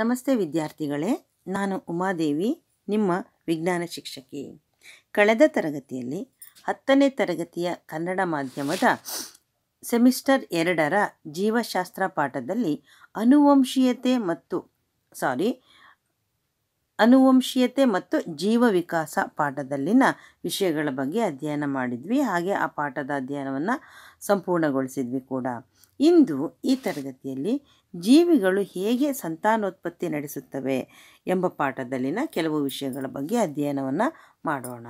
ನಮಸ್ತೆ ವಿದ್ಯಾರ್ಥಿಗಳೇ ನಾನು ಉಮಾದೇವಿ ನಿಮ್ಮ ವಿಜ್ಞಾನ ಶಿಕ್ಷಕಿ ಕಳೆದ ತರಗತಿಯಲ್ಲಿ ಹತ್ತನೇ ತರಗತಿಯ ಕನ್ನಡ ಮಾಧ್ಯಮದ ಸೆಮಿಸ್ಟರ್ ಎರಡರ ಜೀವಶಾಸ್ತ್ರ ಪಾಠದಲ್ಲಿ ಅನುವಂಶೀಯತೆ ಮತ್ತು ಸಾರಿ ಅನುವಂಶೀಯತೆ ಮತ್ತು ಜೀವ ವಿಕಾಸ ಪಾಠದಲ್ಲಿನ ವಿಷಯಗಳ ಬಗ್ಗೆ ಅಧ್ಯಯನ ಮಾಡಿದ್ವಿ ಹಾಗೆ ಆ ಪಾಠದ ಅಧ್ಯಯನವನ್ನು ಸಂಪೂರ್ಣಗೊಳಿಸಿದ್ವಿ ಕೂಡ ಇಂದು ಈ ತರಗತಿಯಲ್ಲಿ ಜೀವಿಗಳು ಹೇಗೆ ಸಂತಾನೋತ್ಪತ್ತಿ ನಡೆಸುತ್ತವೆ ಎಂಬ ಪಾಠದಲ್ಲಿನ ಕೆಲವು ವಿಷಯಗಳ ಬಗ್ಗೆ ಅಧ್ಯಯನವನ್ನು ಮಾಡೋಣ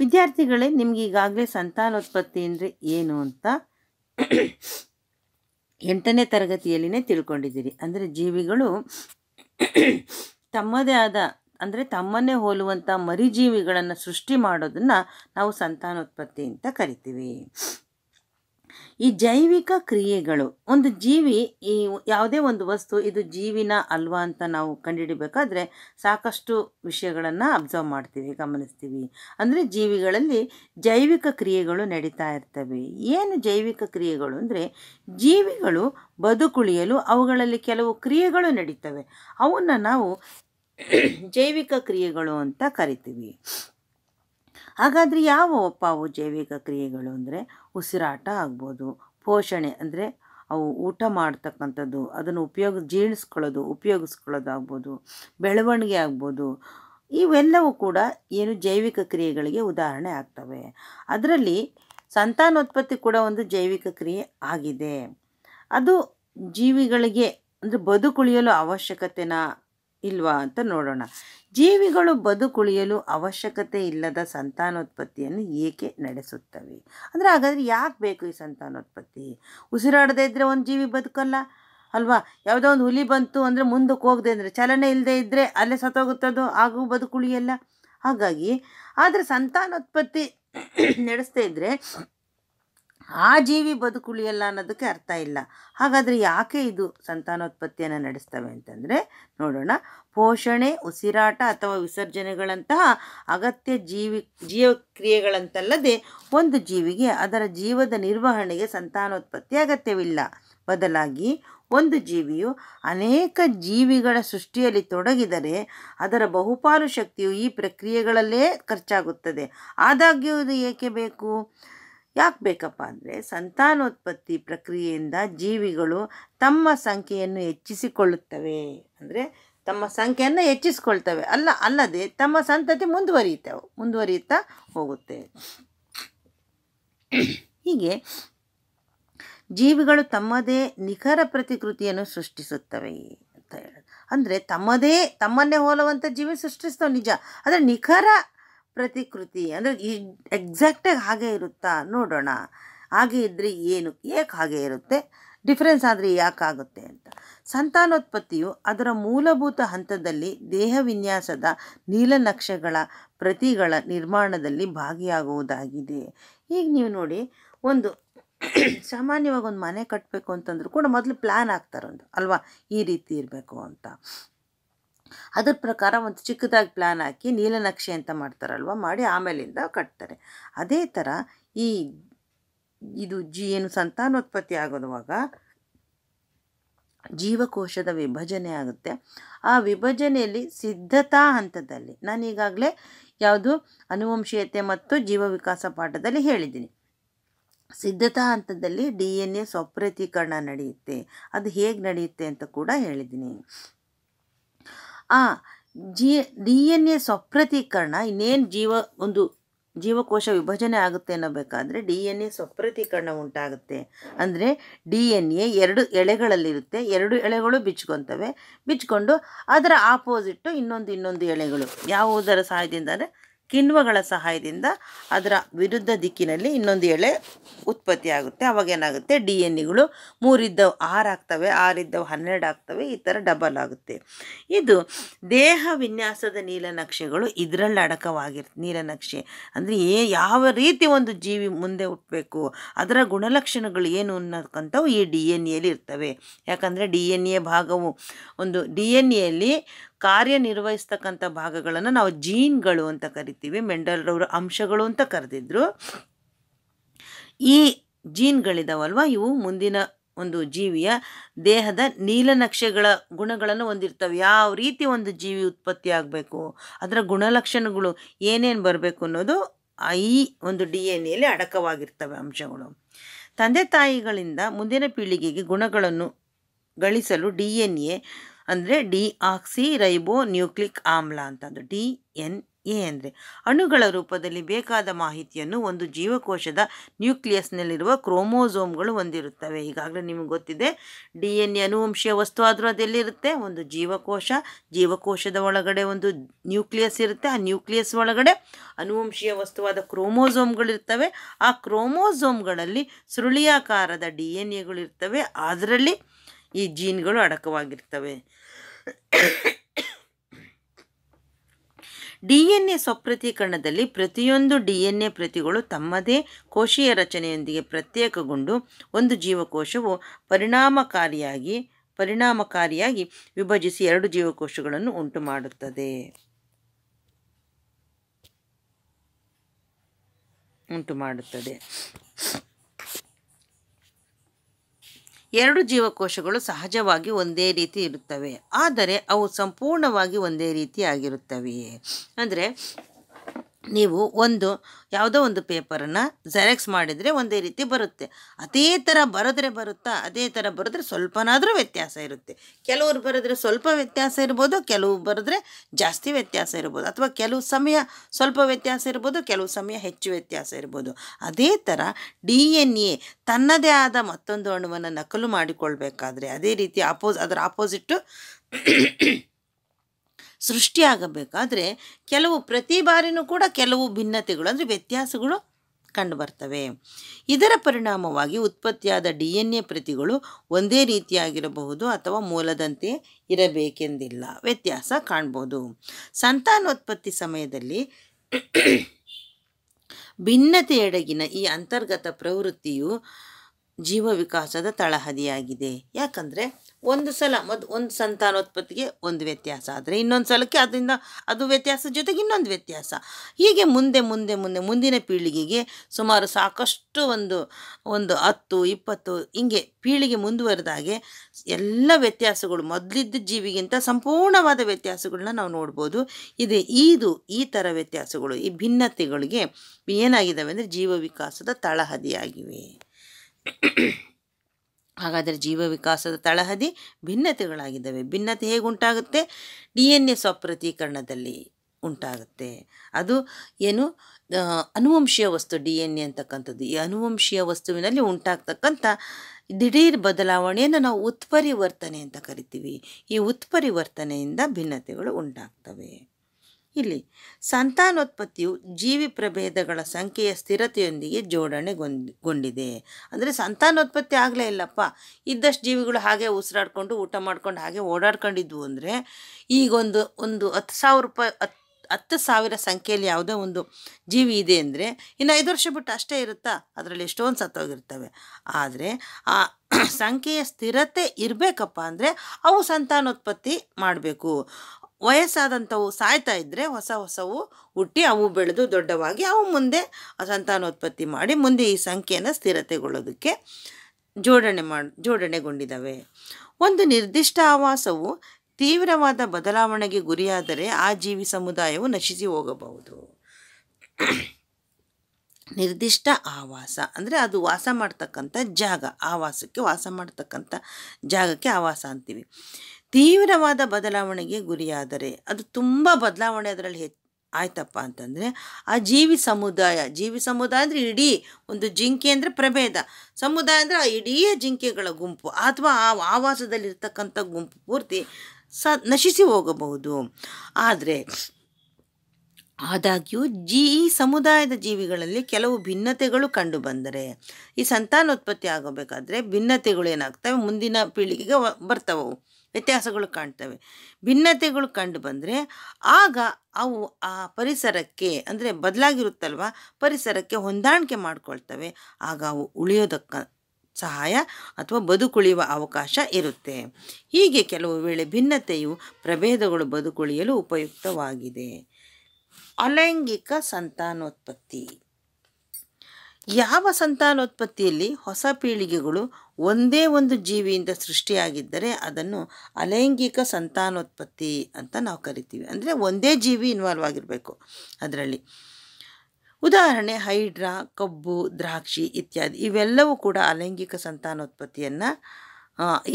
ವಿದ್ಯಾರ್ಥಿಗಳೇ ನಿಮ್ಗೆ ಈಗಾಗಲೇ ಸಂತಾನೋತ್ಪತ್ತಿ ಅಂದರೆ ಏನು ಅಂತ ಎಂಟನೇ ತರಗತಿಯಲ್ಲಿನೇ ತಿಳ್ಕೊಂಡಿದ್ದೀರಿ ಅಂದರೆ ಜೀವಿಗಳು ತಮ್ಮದೇ ಆದ ಅಂದರೆ ತಮ್ಮನ್ನೇ ಹೋಲುವಂಥ ಮರಿಜೀವಿಗಳನ್ನು ಸೃಷ್ಟಿ ಮಾಡೋದನ್ನು ನಾವು ಸಂತಾನೋತ್ಪತ್ತಿ ಅಂತ ಕರಿತೀವಿ ಈ ಜೈವಿಕ ಕ್ರಿಯೆಗಳು ಒಂದು ಜೀವಿ ಈ ಯಾವುದೇ ಒಂದು ವಸ್ತು ಇದು ಜೀವಿನ ಅಲ್ವಾ ಅಂತ ನಾವು ಕಂಡುಹಿಡಿಬೇಕಾದ್ರೆ ಸಾಕಷ್ಟು ವಿಷಯಗಳನ್ನು ಅಬ್ಸರ್ವ್ ಮಾಡ್ತೀವಿ ಗಮನಿಸ್ತೀವಿ ಅಂದರೆ ಜೀವಿಗಳಲ್ಲಿ ಜೈವಿಕ ಕ್ರಿಯೆಗಳು ನಡೀತಾ ಇರ್ತವೆ ಏನು ಜೈವಿಕ ಕ್ರಿಯೆಗಳು ಅಂದರೆ ಜೀವಿಗಳು ಬದುಕುಳಿಯಲು ಅವುಗಳಲ್ಲಿ ಕೆಲವು ಕ್ರಿಯೆಗಳು ನಡೀತವೆ ಅವನ್ನು ನಾವು ಜೈವಿಕ ಕ್ರಿಯೆಗಳು ಅಂತ ಕರಿತೀವಿ ಹಾಗಾದರೆ ಯಾವಪ್ಪ ಅವು ಜೈವಿಕ ಕ್ರಿಯೆಗಳು ಅಂದರೆ ಉಸಿರಾಟ ಆಗ್ಬೋದು ಪೋಷಣೆ ಅಂದರೆ ಅವು ಊಟ ಮಾಡ್ತಕ್ಕಂಥದ್ದು ಅದನ್ನು ಉಪಯೋಗ ಜೀರ್ಣಿಸ್ಕೊಳ್ಳೋದು ಉಪಯೋಗಿಸ್ಕೊಳ್ಳೋದು ಆಗ್ಬೋದು ಬೆಳವಣಿಗೆ ಆಗ್ಬೋದು ಇವೆಲ್ಲವೂ ಕೂಡ ಏನು ಜೈವಿಕ ಕ್ರಿಯೆಗಳಿಗೆ ಉದಾಹರಣೆ ಆಗ್ತವೆ ಅದರಲ್ಲಿ ಸಂತಾನೋತ್ಪತ್ತಿ ಕೂಡ ಒಂದು ಜೈವಿಕ ಕ್ರಿಯೆ ಆಗಿದೆ ಅದು ಜೀವಿಗಳಿಗೆ ಅಂದರೆ ಬದುಕುಳಿಯಲು ಅವಶ್ಯಕತೆನ ಇಲ್ವಾ ಅಂತ ನೋಡೋಣ ಜೀವಿಗಳು ಬದುಕುಳಿಯಲು ಅವಶ್ಯಕತೆ ಇಲ್ಲದ ಸಂತಾನೋತ್ಪತ್ತಿಯನ್ನು ಏಕೆ ನಡೆಸುತ್ತವೆ ಅಂದರೆ ಹಾಗಾದರೆ ಯಾಕೆ ಬೇಕು ಈ ಸಂತಾನೋತ್ಪತ್ತಿ ಉಸಿರಾಡದೇ ಇದ್ದರೆ ಒಂದು ಜೀವಿ ಬದುಕಲ್ಲ ಅಲ್ವಾ ಯಾವುದೋ ಒಂದು ಹುಲಿ ಬಂತು ಅಂದರೆ ಮುಂದಕ್ಕೆ ಹೋಗದೆ ಅಂದರೆ ಚಲನೆ ಇಲ್ಲದೆ ಇದ್ದರೆ ಅಲ್ಲೇ ಸತ್ತೋಗುತ್ತದೋ ಹಾಗೂ ಬದುಕುಳಿಯಲ್ಲ ಹಾಗಾಗಿ ಆದರೆ ಸಂತಾನೋತ್ಪತ್ತಿ ನಡೆಸ್ತೇ ಇದ್ದರೆ ಆ ಜೀವಿ ಬದುಕುಳಿಯಲ್ಲ ಅನ್ನೋದಕ್ಕೆ ಅರ್ಥ ಇಲ್ಲ ಹಾಗಾದರೆ ಯಾಕೆ ಇದು ಸಂತಾನೋತ್ಪತ್ತಿಯನ್ನು ನಡೆಸ್ತವೆ ಅಂತಂದರೆ ನೋಡೋಣ ಪೋಷಣೆ ಉಸಿರಾಟ ಅಥವಾ ವಿಸರ್ಜನೆಗಳಂತಹ ಅಗತ್ಯ ಜೀವಿ ಜೀವಕ್ರಿಯೆಗಳಂತಲ್ಲದೆ ಒಂದು ಜೀವಿಗೆ ಅದರ ಜೀವದ ನಿರ್ವಹಣೆಗೆ ಸಂತಾನೋತ್ಪತ್ತಿ ಅಗತ್ಯವಿಲ್ಲ ಬದಲಾಗಿ ಒಂದು ಜೀವಿಯು ಅನೇಕ ಜೀವಿಗಳ ಸೃಷ್ಟಿಯಲ್ಲಿ ತೊಡಗಿದರೆ ಅದರ ಬಹುಪಾಲು ಶಕ್ತಿಯು ಈ ಪ್ರಕ್ರಿಯೆಗಳಲ್ಲೇ ಖರ್ಚಾಗುತ್ತದೆ ಆದಾಗ್ಯೂ ಇದು ಏಕೆ ಬೇಕು ಯಾಕೆ ಬೇಕಪ್ಪ ಅಂದರೆ ಸಂತಾನೋತ್ಪತ್ತಿ ಪ್ರಕ್ರಿಯೆಯಿಂದ ಜೀವಿಗಳು ತಮ್ಮ ಸಂಖ್ಯೆಯನ್ನು ಹೆಚ್ಚಿಸಿಕೊಳ್ಳುತ್ತವೆ ಅಂದರೆ ತಮ್ಮ ಸಂಖ್ಯೆಯನ್ನು ಹೆಚ್ಚಿಸಿಕೊಳ್ತವೆ ಅಲ್ಲ ಅಲ್ಲದೆ ತಮ್ಮ ಸಂತತಿ ಮುಂದುವರಿಯುತ್ತವೆ ಮುಂದುವರಿಯುತ್ತಾ ಹೋಗುತ್ತೆ ಹೀಗೆ ಜೀವಿಗಳು ತಮ್ಮದೇ ನಿಖರ ಪ್ರತಿಕೃತಿಯನ್ನು ಸೃಷ್ಟಿಸುತ್ತವೆ ಅಂತ ಹೇಳೋದು ಅಂದರೆ ತಮ್ಮದೇ ತಮ್ಮನ್ನೇ ಹೋಲುವಂಥ ಜೀವಿ ಸೃಷ್ಟಿಸ್ತವೆ ನಿಜ ಆದರೆ ನಿಖರ ಪ್ರತಿಕೃತಿ ಅಂದರೆ ಈ ಎಕ್ಸಾಕ್ಟಾಗಿ ಹಾಗೆ ಇರುತ್ತಾ ನೋಡೋಣ ಹಾಗೆ ಇದ್ದರೆ ಏನು ಏಕೆ ಹಾಗೆ ಇರುತ್ತೆ ಡಿಫ್ರೆನ್ಸ್ ಆದರೆ ಯಾಕಾಗುತ್ತೆ ಅಂತ ಸಂತಾನೋತ್ಪತ್ತಿಯು ಅದರ ಮೂಲಭೂತ ಹಂತದಲ್ಲಿ ದೇಹ ವಿನ್ಯಾಸದ ನೀಲನಕ್ಷೆಗಳ ಪ್ರತಿಗಳ ನಿರ್ಮಾಣದಲ್ಲಿ ಭಾಗಿಯಾಗುವುದಾಗಿದೆ ಈಗ ನೀವು ನೋಡಿ ಒಂದು ಸಾಮಾನ್ಯವಾಗಿ ಒಂದು ಮನೆ ಕಟ್ಟಬೇಕು ಅಂತಂದ್ರೂ ಕೂಡ ಮೊದಲು ಪ್ಲ್ಯಾನ್ ಆಗ್ತಾರೊಂದು ಅಲ್ವಾ ಈ ರೀತಿ ಇರಬೇಕು ಅಂತ ಅದ್ರ ಪ್ರಕಾರ ಒಂದು ಚಿಕ್ಕದಾಗಿ ಪ್ಲ್ಯಾನ್ ಹಾಕಿ ನೀಲನಕ್ಷೆ ಅಂತ ಮಾಡ್ತಾರಲ್ವ ಮಾಡಿ ಆಮೇಲಿಂದ ಕಟ್ತಾರೆ ಅದೇ ಥರ ಈ ಇದು ಜಿ ಏನು ಸಂತಾನೋತ್ಪತ್ತಿ ಆಗೋದುವಾಗ ಜೀವಕೋಶದ ವಿಭಜನೆ ಆಗುತ್ತೆ ಆ ವಿಭಜನೆಯಲ್ಲಿ ಸಿದ್ಧತಾ ಹಂತದಲ್ಲಿ ನಾನು ಈಗಾಗಲೇ ಯಾವುದು ಅನುವಂಶೀಯತೆ ಮತ್ತು ಜೀವ ವಿಕಾಸ ಪಾಠದಲ್ಲಿ ಹೇಳಿದ್ದೀನಿ ಸಿದ್ಧತಾ ಹಂತದಲ್ಲಿ ಡಿ ಎನ್ ಎ ಸ್ವಪ್ರತೀಕರಣ ನಡೆಯುತ್ತೆ ಅದು ಹೇಗೆ ನಡೆಯುತ್ತೆ ಅಂತ ಕೂಡ ಹೇಳಿದ್ದೀನಿ ಆ ಜಿ ಡಿ ಎನ್ ಎ ಸ್ವಪ್ರತೀಕರಣ ಇನ್ನೇನು ಜೀವ ಒಂದು ಜೀವಕೋಶ ವಿಭಜನೆ ಆಗುತ್ತೆ ಅನ್ನಬೇಕಾದ್ರೆ ಡಿ ಎನ್ ಎ ಸ್ವಪ್ರತೀಕರಣ ಉಂಟಾಗುತ್ತೆ ಅಂದರೆ ಡಿ ಎನ್ ಎ ಎರಡು ಎಳೆಗಳಲ್ಲಿರುತ್ತೆ ಎರಡು ಎಳೆಗಳು ಬಿಚ್ಕೊತವೆ ಬಿಚ್ಕೊಂಡು ಅದರ ಆಪೋಸಿಟ್ಟು ಇನ್ನೊಂದು ಇನ್ನೊಂದು ಎಳೆಗಳು ಯಾವುದರ ಸಹಾಯದಿಂದ ಅಂದರೆ ಕಿಣ್ವಗಳ ಸಹಾಯದಿಂದ ಅದರ ವಿರುದ್ಧ ದಿಕ್ಕಿನಲ್ಲಿ ಇನ್ನೊಂದು ಎಳೆ ಉತ್ಪತ್ತಿ ಆಗುತ್ತೆ ಅವಾಗ ಏನಾಗುತ್ತೆ ಡಿ ಎನ್ ಇಗಳು ಮೂರಿದ್ದವು ಆರು ಆಗ್ತವೆ ಆರಿದ್ದವು ಹನ್ನೆರಡು ಆಗ್ತವೆ ಈ ಥರ ಡಬಲ್ ಆಗುತ್ತೆ ಇದು ದೇಹ ವಿನ್ಯಾಸದ ನೀಲನಕ್ಷೆಗಳು ಇದರಲ್ಲಿ ಅಡಕವಾಗಿರ್ ನೀಲನಕ್ಷೆ ಅಂದರೆ ಏ ಯಾವ ರೀತಿ ಒಂದು ಜೀವಿ ಮುಂದೆ ಹುಟ್ಟಬೇಕು ಅದರ ಗುಣಲಕ್ಷಣಗಳು ಏನು ಅನ್ನೋಕ್ಕಂಥವು ಈ ಡಿ ಎನ್ ಎಲ್ಲಿ ಇರ್ತವೆ ಯಾಕಂದರೆ ಡಿ ಎನ್ ಎ ಭಾಗವು ಒಂದು ಡಿ ಎನ್ ಎಲ್ಲಿ ಕಾರ್ಯನಿರ್ವಹಿಸ್ತಕ್ಕಂಥ ಭಾಗಗಳನ್ನು ನಾವು ಜೀನ್ಗಳು ಅಂತ ಕರಿತೀವಿ ಮೆಂಡಲ್ರವರು ಅಂಶಗಳು ಅಂತ ಕರೆದಿದ್ರು ಈ ಜೀನ್ಗಳಿದಾವಲ್ವ ಇವು ಮುಂದಿನ ಒಂದು ಜೀವಿಯ ದೇಹದ ನೀಲನಕ್ಷೆಗಳ ಗುಣಗಳನ್ನು ಹೊಂದಿರ್ತವೆ ಯಾವ ರೀತಿ ಒಂದು ಜೀವಿ ಉತ್ಪತ್ತಿ ಆಗಬೇಕು ಅದರ ಗುಣಲಕ್ಷಣಗಳು ಏನೇನು ಬರಬೇಕು ಅನ್ನೋದು ಈ ಒಂದು ಡಿ ಎನ್ ಎಲ್ಲಿ ಅಡಕವಾಗಿರ್ತವೆ ಅಂಶಗಳು ತಂದೆ ತಾಯಿಗಳಿಂದ ಮುಂದಿನ ಪೀಳಿಗೆಗೆ ಗುಣಗಳನ್ನು ಗಳಿಸಲು ಡಿ ಎನ್ ಎ ಅಂದರೆ ಡಿ ಆಕ್ಸಿ ರೈಬೋ ನ್ಯೂಕ್ಲಿಕ್ ಆಮ್ಲ ಅಂತಂದು ಡಿ ಎನ್ ಎ ಅಂದರೆ ಅಣುಗಳ ರೂಪದಲ್ಲಿ ಬೇಕಾದ ಮಾಹಿತಿಯನ್ನು ಒಂದು ಜೀವಕೋಶದ ನ್ಯೂಕ್ಲಿಯಸ್ನಲ್ಲಿರುವ ಕ್ರೋಮೋಸೋಮ್ಗಳು ಹೊಂದಿರುತ್ತವೆ ಈಗಾಗಲೇ ನಿಮಗೆ ಗೊತ್ತಿದೆ ಡಿ ಎನ್ ಎ ಅನುವಂಶೀಯ ವಸ್ತು ಆದರೂ ಅದೆಲ್ಲಿರುತ್ತೆ ಒಂದು ಜೀವಕೋಶ ಜೀವಕೋಶದ ಒಳಗಡೆ ಒಂದು ನ್ಯೂಕ್ಲಿಯಸ್ ಇರುತ್ತೆ ಆ ನ್ಯೂಕ್ಲಿಯಸ್ ಒಳಗಡೆ ಅನುವಂಶೀಯ ವಸ್ತುವಾದ ಕ್ರೋಮೋಸೋಮ್ಗಳಿರ್ತವೆ ಆ ಕ್ರೋಮೋಸೋಮ್ಗಳಲ್ಲಿ ಸುರುಳಿಯಾಕಾರದ ಡಿ ಎನ್ ಎಗಳಿರ್ತವೆ ಅದರಲ್ಲಿ ಈ ಜೀನ್ಗಳು ಅಡಕವಾಗಿರ್ತವೆ ಡಿಎನ್ಎ ಸ್ವಪ್ರತೀಕರಣದಲ್ಲಿ ಪ್ರತಿಯೊಂದು ಡಿಎನ್ಎ ಪ್ರತಿಗಳು ತಮ್ಮದೇ ಕೋಶೀಯ ರಚನೆಯೊಂದಿಗೆ ಪ್ರತ್ಯೇಕಗೊಂಡು ಒಂದು ಜೀವಕೋಶವು ಪರಿಣಾಮಕಾರಿಯಾಗಿ ಪರಿಣಾಮಕಾರಿಯಾಗಿ ವಿಭಜಿಸಿ ಎರಡು ಜೀವಕೋಶಗಳನ್ನು ಉಂಟು ಮಾಡುತ್ತದೆ ಉಂಟು ಮಾಡುತ್ತದೆ ಎರಡು ಜೀವಕೋಶಗಳು ಸಹಜವಾಗಿ ಒಂದೇ ರೀತಿ ಇರುತ್ತವೆ ಆದರೆ ಅವು ಸಂಪೂರ್ಣವಾಗಿ ಒಂದೇ ರೀತಿಯಾಗಿರುತ್ತವೆಯೇ ಅಂದರೆ ನೀವು ಒಂದು ಯಾವುದೋ ಒಂದು ಪೇಪರನ್ನು ಜೆರಾಕ್ಸ್ ಮಾಡಿದರೆ ಒಂದೇ ರೀತಿ ಬರುತ್ತೆ ಅದೇ ಥರ ಬರೆದ್ರೆ ಬರುತ್ತಾ ಅದೇ ಥರ ಬರೆದ್ರೆ ಸ್ವಲ್ಪನಾದರೂ ವ್ಯತ್ಯಾಸ ಇರುತ್ತೆ ಕೆಲವರು ಬರೆದ್ರೆ ಸ್ವಲ್ಪ ವ್ಯತ್ಯಾಸ ಇರ್ಬೋದು ಕೆಲವು ಬರೆದ್ರೆ ಜಾಸ್ತಿ ವ್ಯತ್ಯಾಸ ಇರ್ಬೋದು ಅಥವಾ ಕೆಲವು ಸಮಯ ಸ್ವಲ್ಪ ವ್ಯತ್ಯಾಸ ಇರ್ಬೋದು ಕೆಲವು ಸಮಯ ಹೆಚ್ಚು ವ್ಯತ್ಯಾಸ ಇರ್ಬೋದು ಅದೇ ಥರ ಡಿ ಎನ್ ಎ ತನ್ನದೇ ಆದ ಮತ್ತೊಂದು ಹಣವನ್ನು ನಕಲು ಮಾಡಿಕೊಳ್ಬೇಕಾದ್ರೆ ಅದೇ ರೀತಿ ಅಪೋಸ್ ಅದರ ಆಪೋಸಿಟ್ಟು ಸೃಷ್ಟಿಯಾಗಬೇಕಾದ್ರೆ ಕೆಲವು ಪ್ರತಿ ಬಾರಿನೂ ಕೂಡ ಕೆಲವು ಭಿನ್ನತೆಗಳು ಅಂದರೆ ವ್ಯತ್ಯಾಸಗಳು ಕಂಡುಬರ್ತವೆ ಇದರ ಪರಿಣಾಮವಾಗಿ ಉತ್ಪತ್ತಿಯಾದ ಡಿ ಎನ್ ಎ ಪ್ರತಿಗಳು ಒಂದೇ ರೀತಿಯಾಗಿರಬಹುದು ಅಥವಾ ಮೂಲದಂತೆ ಇರಬೇಕೆಂದಿಲ್ಲ ವ್ಯತ್ಯಾಸ ಕಾಣ್ಬೋದು ಸಂತಾನೋತ್ಪತ್ತಿ ಸಮಯದಲ್ಲಿ ಭಿನ್ನತೆಯೆಡಗಿನ ಈ ಅಂತರ್ಗತ ಪ್ರವೃತ್ತಿಯು ಜೀವ ವಿಕಾಸದ ತಳಹದಿಯಾಗಿದೆ ಯಾಕಂದರೆ ಒಂದು ಸಲ ಮೊದ್ ಒಂದು ಸಂತಾನೋತ್ಪತ್ತಿಗೆ ಒಂದು ವ್ಯತ್ಯಾಸ ಆದರೆ ಇನ್ನೊಂದು ಸಲಕ್ಕೆ ಅದರಿಂದ ಅದು ವ್ಯತ್ಯಾಸದ ಜೊತೆಗೆ ಇನ್ನೊಂದು ವ್ಯತ್ಯಾಸ ಹೀಗೆ ಮುಂದೆ ಮುಂದೆ ಮುಂದೆ ಮುಂದಿನ ಪೀಳಿಗೆಗೆ ಸುಮಾರು ಸಾಕಷ್ಟು ಒಂದು ಒಂದು ಹತ್ತು ಇಪ್ಪತ್ತು ಹಿಂಗೆ ಪೀಳಿಗೆ ಮುಂದುವರೆದಾಗೆ ಎಲ್ಲ ವ್ಯತ್ಯಾಸಗಳು ಮೊದಲಿದ್ದ ಜೀವಿಗಿಂತ ಸಂಪೂರ್ಣವಾದ ವ್ಯತ್ಯಾಸಗಳನ್ನ ನಾವು ನೋಡ್ಬೋದು ಇದೆ ಇದು ಈ ಥರ ವ್ಯತ್ಯಾಸಗಳು ಈ ಭಿನ್ನತೆಗಳಿಗೆ ಏನಾಗಿದ್ದಾವೆ ಅಂದರೆ ಜೀವ ವಿಕಾಸದ ತಳಹದಿಯಾಗಿವೆ ಹಾಗಾದರೆ ಜೀವ ವಿಕಾಸದ ತಳಹದಿ ಭಿನ್ನತೆಗಳಾಗಿದ್ದಾವೆ ಭಿನ್ನತೆ ಹೇಗೆ ಉಂಟಾಗುತ್ತೆ ಡಿ ಎನ್ ಎ ಸ್ವಪ್ರತೀಕರಣದಲ್ಲಿ ಉಂಟಾಗುತ್ತೆ ಅದು ಏನು ಅನುವಂಶೀಯ ವಸ್ತು ಡಿ ಎನ್ ಎ ಅಂತಕ್ಕಂಥದ್ದು ಈ ಅನುವಂಶೀಯ ವಸ್ತುವಿನಲ್ಲಿ ಉಂಟಾಗ್ತಕ್ಕಂಥ ದಿಢೀರ್ ಬದಲಾವಣೆಯನ್ನು ನಾವು ಉತ್ಪರಿವರ್ತನೆ ಅಂತ ಕರಿತೀವಿ ಈ ಉತ್ಪರಿವರ್ತನೆಯಿಂದ ಭಿನ್ನತೆಗಳು ಉಂಟಾಗ್ತವೆ ಇಲ್ಲಿ ಸಂತಾನೋತ್ಪತ್ತಿಯು ಜೀವಿ ಪ್ರಭೇದಗಳ ಸಂಖ್ಯೆಯ ಸ್ಥಿರತೆಯೊಂದಿಗೆ ಜೋಡಣೆಗೊಂಡಿದೆ ಅಂದರೆ ಸಂತಾನೋತ್ಪತ್ತಿ ಆಗಲೇ ಇಲ್ಲಪ್ಪ ಇದ್ದಷ್ಟು ಜೀವಿಗಳು ಹಾಗೆ ಉಸಿರಾಡ್ಕೊಂಡು ಊಟ ಮಾಡ್ಕೊಂಡು ಹಾಗೆ ಓಡಾಡ್ಕೊಂಡಿದ್ವು ಅಂದರೆ ಈಗೊಂದು ಒಂದು ಹತ್ತು ಸಾವಿರ ರೂಪಾಯಿ ಹತ್ತು ಹತ್ತು ಸಾವಿರ ಸಂಖ್ಯೆಯಲ್ಲಿ ಯಾವುದೋ ಒಂದು ಜೀವಿ ಇದೆ ಅಂದರೆ ಇನ್ನು ಐದು ವರ್ಷ ಬಿಟ್ಟು ಅಷ್ಟೇ ಇರುತ್ತಾ ಅದರಲ್ಲಿ ಎಷ್ಟೊಂದು ಸತ್ತೋಗಿರ್ತವೆ ಆದರೆ ಆ ಸಂಖ್ಯೆಯ ಸ್ಥಿರತೆ ಇರಬೇಕಪ್ಪ ಅಂದರೆ ಅವು ಸಂತಾನೋತ್ಪತ್ತಿ ಮಾಡಬೇಕು ವಯಸ್ಸಾದಂಥವು ಸಾಯ್ತಾ ಇದ್ದರೆ ಹೊಸ ಹೊಸವು ಹುಟ್ಟಿ ಅವು ಬೆಳೆದು ದೊಡ್ಡವಾಗಿ ಅವು ಮುಂದೆ ಸಂತಾನೋತ್ಪತ್ತಿ ಮಾಡಿ ಮುಂದೆ ಈ ಸಂಖ್ಯೆಯನ್ನು ಸ್ಥಿರತೆಗೊಳ್ಳೋದಕ್ಕೆ ಜೋಡಣೆ ಮಾಡಿ ಜೋಡಣೆಗೊಂಡಿದ್ದಾವೆ ಒಂದು ನಿರ್ದಿಷ್ಟ ಆವಾಸವು ತೀವ್ರವಾದ ಬದಲಾವಣೆಗೆ ಗುರಿಯಾದರೆ ಆ ಜೀವಿ ಸಮುದಾಯವು ನಶಿಸಿ ಹೋಗಬಹುದು ನಿರ್ದಿಷ್ಟ ಆವಾಸ ಅಂದರೆ ಅದು ವಾಸ ಮಾಡ್ತಕ್ಕಂಥ ಜಾಗ ಆವಾಸಕ್ಕೆ ವಾಸ ಮಾಡ್ತಕ್ಕಂಥ ಜಾಗಕ್ಕೆ ಆವಾಸ ಅಂತೀವಿ ತೀವ್ರವಾದ ಬದಲಾವಣೆಗೆ ಗುರಿಯಾದರೆ ಅದು ತುಂಬ ಬದಲಾವಣೆ ಅದರಲ್ಲಿ ಹೆಚ್ಚು ಆಯ್ತಪ್ಪ ಅಂತಂದರೆ ಆ ಜೀವಿ ಸಮುದಾಯ ಜೀವಿ ಸಮುದಾಯ ಅಂದರೆ ಇಡೀ ಒಂದು ಜಿಂಕೆ ಅಂದರೆ ಪ್ರಭೇದ ಸಮುದಾಯ ಅಂದರೆ ಆ ಇಡೀ ಜಿಂಕೆಗಳ ಗುಂಪು ಅಥವಾ ಆ ಆವಾಸದಲ್ಲಿರ್ತಕ್ಕಂಥ ಗುಂಪು ಪೂರ್ತಿ ಸ ನಶಿಸಿ ಹೋಗಬಹುದು ಆದರೆ ಆದಾಗ್ಯೂ ಜೀ ಈ ಸಮುದಾಯದ ಜೀವಿಗಳಲ್ಲಿ ಕೆಲವು ಭಿನ್ನತೆಗಳು ಕಂಡುಬಂದರೆ ಈ ಸಂತಾನೋತ್ಪತ್ತಿ ಆಗಬೇಕಾದ್ರೆ ಭಿನ್ನತೆಗಳು ಏನಾಗ್ತವೆ ಮುಂದಿನ ಪೀಳಿಗೆಗೆ ಬರ್ತವೆ ವ್ಯತ್ಯಾಸಗಳು ಕಾಣ್ತವೆ ಭಿನ್ನತೆಗಳು ಕಂಡು ಬಂದರೆ ಆಗ ಅವು ಆ ಪರಿಸರಕ್ಕೆ ಅಂದರೆ ಬದಲಾಗಿರುತ್ತಲ್ವ ಪರಿಸರಕ್ಕೆ ಹೊಂದಾಣಿಕೆ ಮಾಡಿಕೊಳ್ತವೆ ಆಗ ಅವು ಉಳಿಯೋದಕ್ಕ ಸಹಾಯ ಅಥವಾ ಬದುಕುಳಿಯುವ ಅವಕಾಶ ಇರುತ್ತೆ ಹೀಗೆ ಕೆಲವು ವೇಳೆ ಭಿನ್ನತೆಯು ಪ್ರಭೇದಗಳು ಬದುಕುಳಿಯಲು ಉಪಯುಕ್ತವಾಗಿದೆ ಅಲೈಂಗಿಕ ಸಂತಾನೋತ್ಪತ್ತಿ ಯಾವ ಸಂತಾನೋತ್ಪತ್ತಿಯಲ್ಲಿ ಹೊಸ ಪೀಳಿಗೆಗಳು ಒಂದೇ ಒಂದು ಜೀವಿಯಿಂದ ಸೃಷ್ಟಿಯಾಗಿದ್ದರೆ ಅದನ್ನು ಅಲೈಂಗಿಕ ಸಂತಾನೋತ್ಪತ್ತಿ ಅಂತ ನಾವು ಕರಿತೀವಿ ಅಂದರೆ ಒಂದೇ ಜೀವಿ ಇನ್ವಾಲ್ವ್ ಆಗಿರಬೇಕು ಅದರಲ್ಲಿ ಉದಾಹರಣೆ ಹೈಡ್ರಾ ಕಬ್ಬು ದ್ರಾಕ್ಷಿ ಇತ್ಯಾದಿ ಇವೆಲ್ಲವೂ ಕೂಡ ಅಲೈಂಗಿಕ ಸಂತಾನೋತ್ಪತ್ತಿಯನ್ನು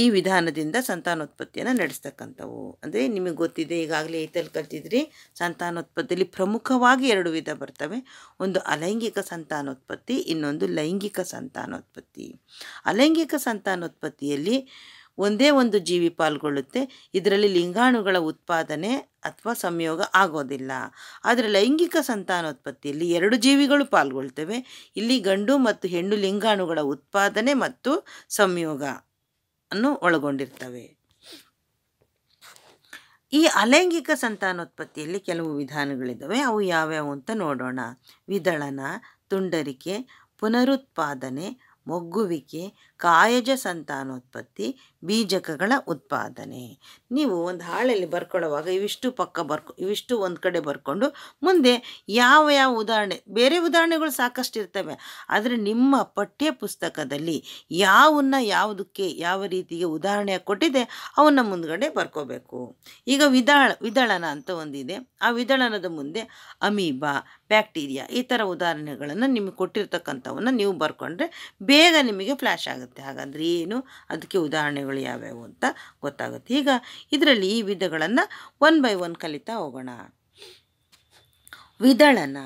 ಈ ವಿಧಾನದಿಂದ ಸಂತಾನೋತ್ಪತ್ತಿಯನ್ನು ನಡೆಸ್ತಕ್ಕಂಥವು ಅಂದರೆ ನಿಮಗೆ ಗೊತ್ತಿದೆ ಈಗಾಗಲೇ ಐತಲ್ಲಿ ಕಲ್ತಿದ್ರಿ ಸಂತಾನೋತ್ಪತ್ತಿಯಲ್ಲಿ ಪ್ರಮುಖವಾಗಿ ಎರಡು ವಿಧ ಬರ್ತವೆ ಒಂದು ಅಲೈಂಗಿಕ ಸಂತಾನೋತ್ಪತ್ತಿ ಇನ್ನೊಂದು ಲೈಂಗಿಕ ಸಂತಾನೋತ್ಪತ್ತಿ ಅಲೈಂಗಿಕ ಸಂತಾನೋತ್ಪತ್ತಿಯಲ್ಲಿ ಒಂದೇ ಒಂದು ಜೀವಿ ಪಾಲ್ಗೊಳ್ಳುತ್ತೆ ಇದರಲ್ಲಿ ಲಿಂಗಾಣುಗಳ ಉತ್ಪಾದನೆ ಅಥವಾ ಸಂಯೋಗ ಆಗೋದಿಲ್ಲ ಆದರೆ ಲೈಂಗಿಕ ಸಂತಾನೋತ್ಪತ್ತಿಯಲ್ಲಿ ಎರಡು ಜೀವಿಗಳು ಪಾಲ್ಗೊಳ್ತವೆ ಇಲ್ಲಿ ಗಂಡು ಮತ್ತು ಹೆಣ್ಣು ಲಿಂಗಾಣುಗಳ ಉತ್ಪಾದನೆ ಮತ್ತು ಸಂಯೋಗ ಅನ್ನು ಒಳಗೊಂಡಿರ್ತವೆ ಈ ಅಲೈಂಗಿಕ ಸಂತಾನೋತ್ಪತ್ತಿಯಲ್ಲಿ ಕೆಲವು ವಿಧಾನಗಳಿದ್ದಾವೆ ಅವು ಯಾವ್ಯಾವು ಅಂತ ನೋಡೋಣ ವಿದಳನ ತುಂಡರಿಕೆ ಪುನರುತ್ಪಾದನೆ ಮೊಗ್ಗುವಿಕೆ ಕಾಯಜ ಸಂತಾನೋತ್ಪತ್ತಿ ಬೀಜಕಗಳ ಉತ್ಪಾದನೆ ನೀವು ಒಂದು ಹಾಳಲ್ಲಿ ಬರ್ಕೊಳ್ಳುವಾಗ ಇವಿಷ್ಟು ಪಕ್ಕ ಬರ್ಕೊ ಇವಿಷ್ಟು ಒಂದು ಕಡೆ ಬರ್ಕೊಂಡು ಮುಂದೆ ಯಾವ ಯಾವ ಉದಾಹರಣೆ ಬೇರೆ ಉದಾಹರಣೆಗಳು ಸಾಕಷ್ಟು ಇರ್ತವೆ ಆದರೆ ನಿಮ್ಮ ಪಠ್ಯ ಪುಸ್ತಕದಲ್ಲಿ ಯಾವನ್ನ ಯಾವುದಕ್ಕೆ ಯಾವ ರೀತಿಗೆ ಉದಾಹರಣೆ ಕೊಟ್ಟಿದೆ ಅವನ್ನ ಮುಂದ್ಗಡೆ ಬರ್ಕೋಬೇಕು ಈಗ ವಿದಾಳ ವಿದಳನ ಅಂತ ಒಂದಿದೆ ಆ ವಿದಳನದ ಮುಂದೆ ಅಮೀಬಾ ಬ್ಯಾಕ್ಟೀರಿಯಾ ಈ ಥರ ಉದಾಹರಣೆಗಳನ್ನು ನಿಮಗೆ ಕೊಟ್ಟಿರ್ತಕ್ಕಂಥವನ್ನು ನೀವು ಬರ್ಕೊಂಡ್ರೆ ಬೇಗ ನಿಮಗೆ ಫ್ಲ್ಯಾಶ್ ಆಗುತ್ತೆ ಹಾಗಾದರೆ ಏನು ಅದಕ್ಕೆ ಉದಾಹರಣೆಗಳು ಯಾವ್ಯಾವು ಅಂತ ಗೊತ್ತಾಗುತ್ತೆ ಈಗ ಇದರಲ್ಲಿ ಈ ವಿಧಗಳನ್ನು ಒನ್ ಬೈ ಒನ್ ಕಲಿತಾ ಹೋಗೋಣ ವಿದಳನ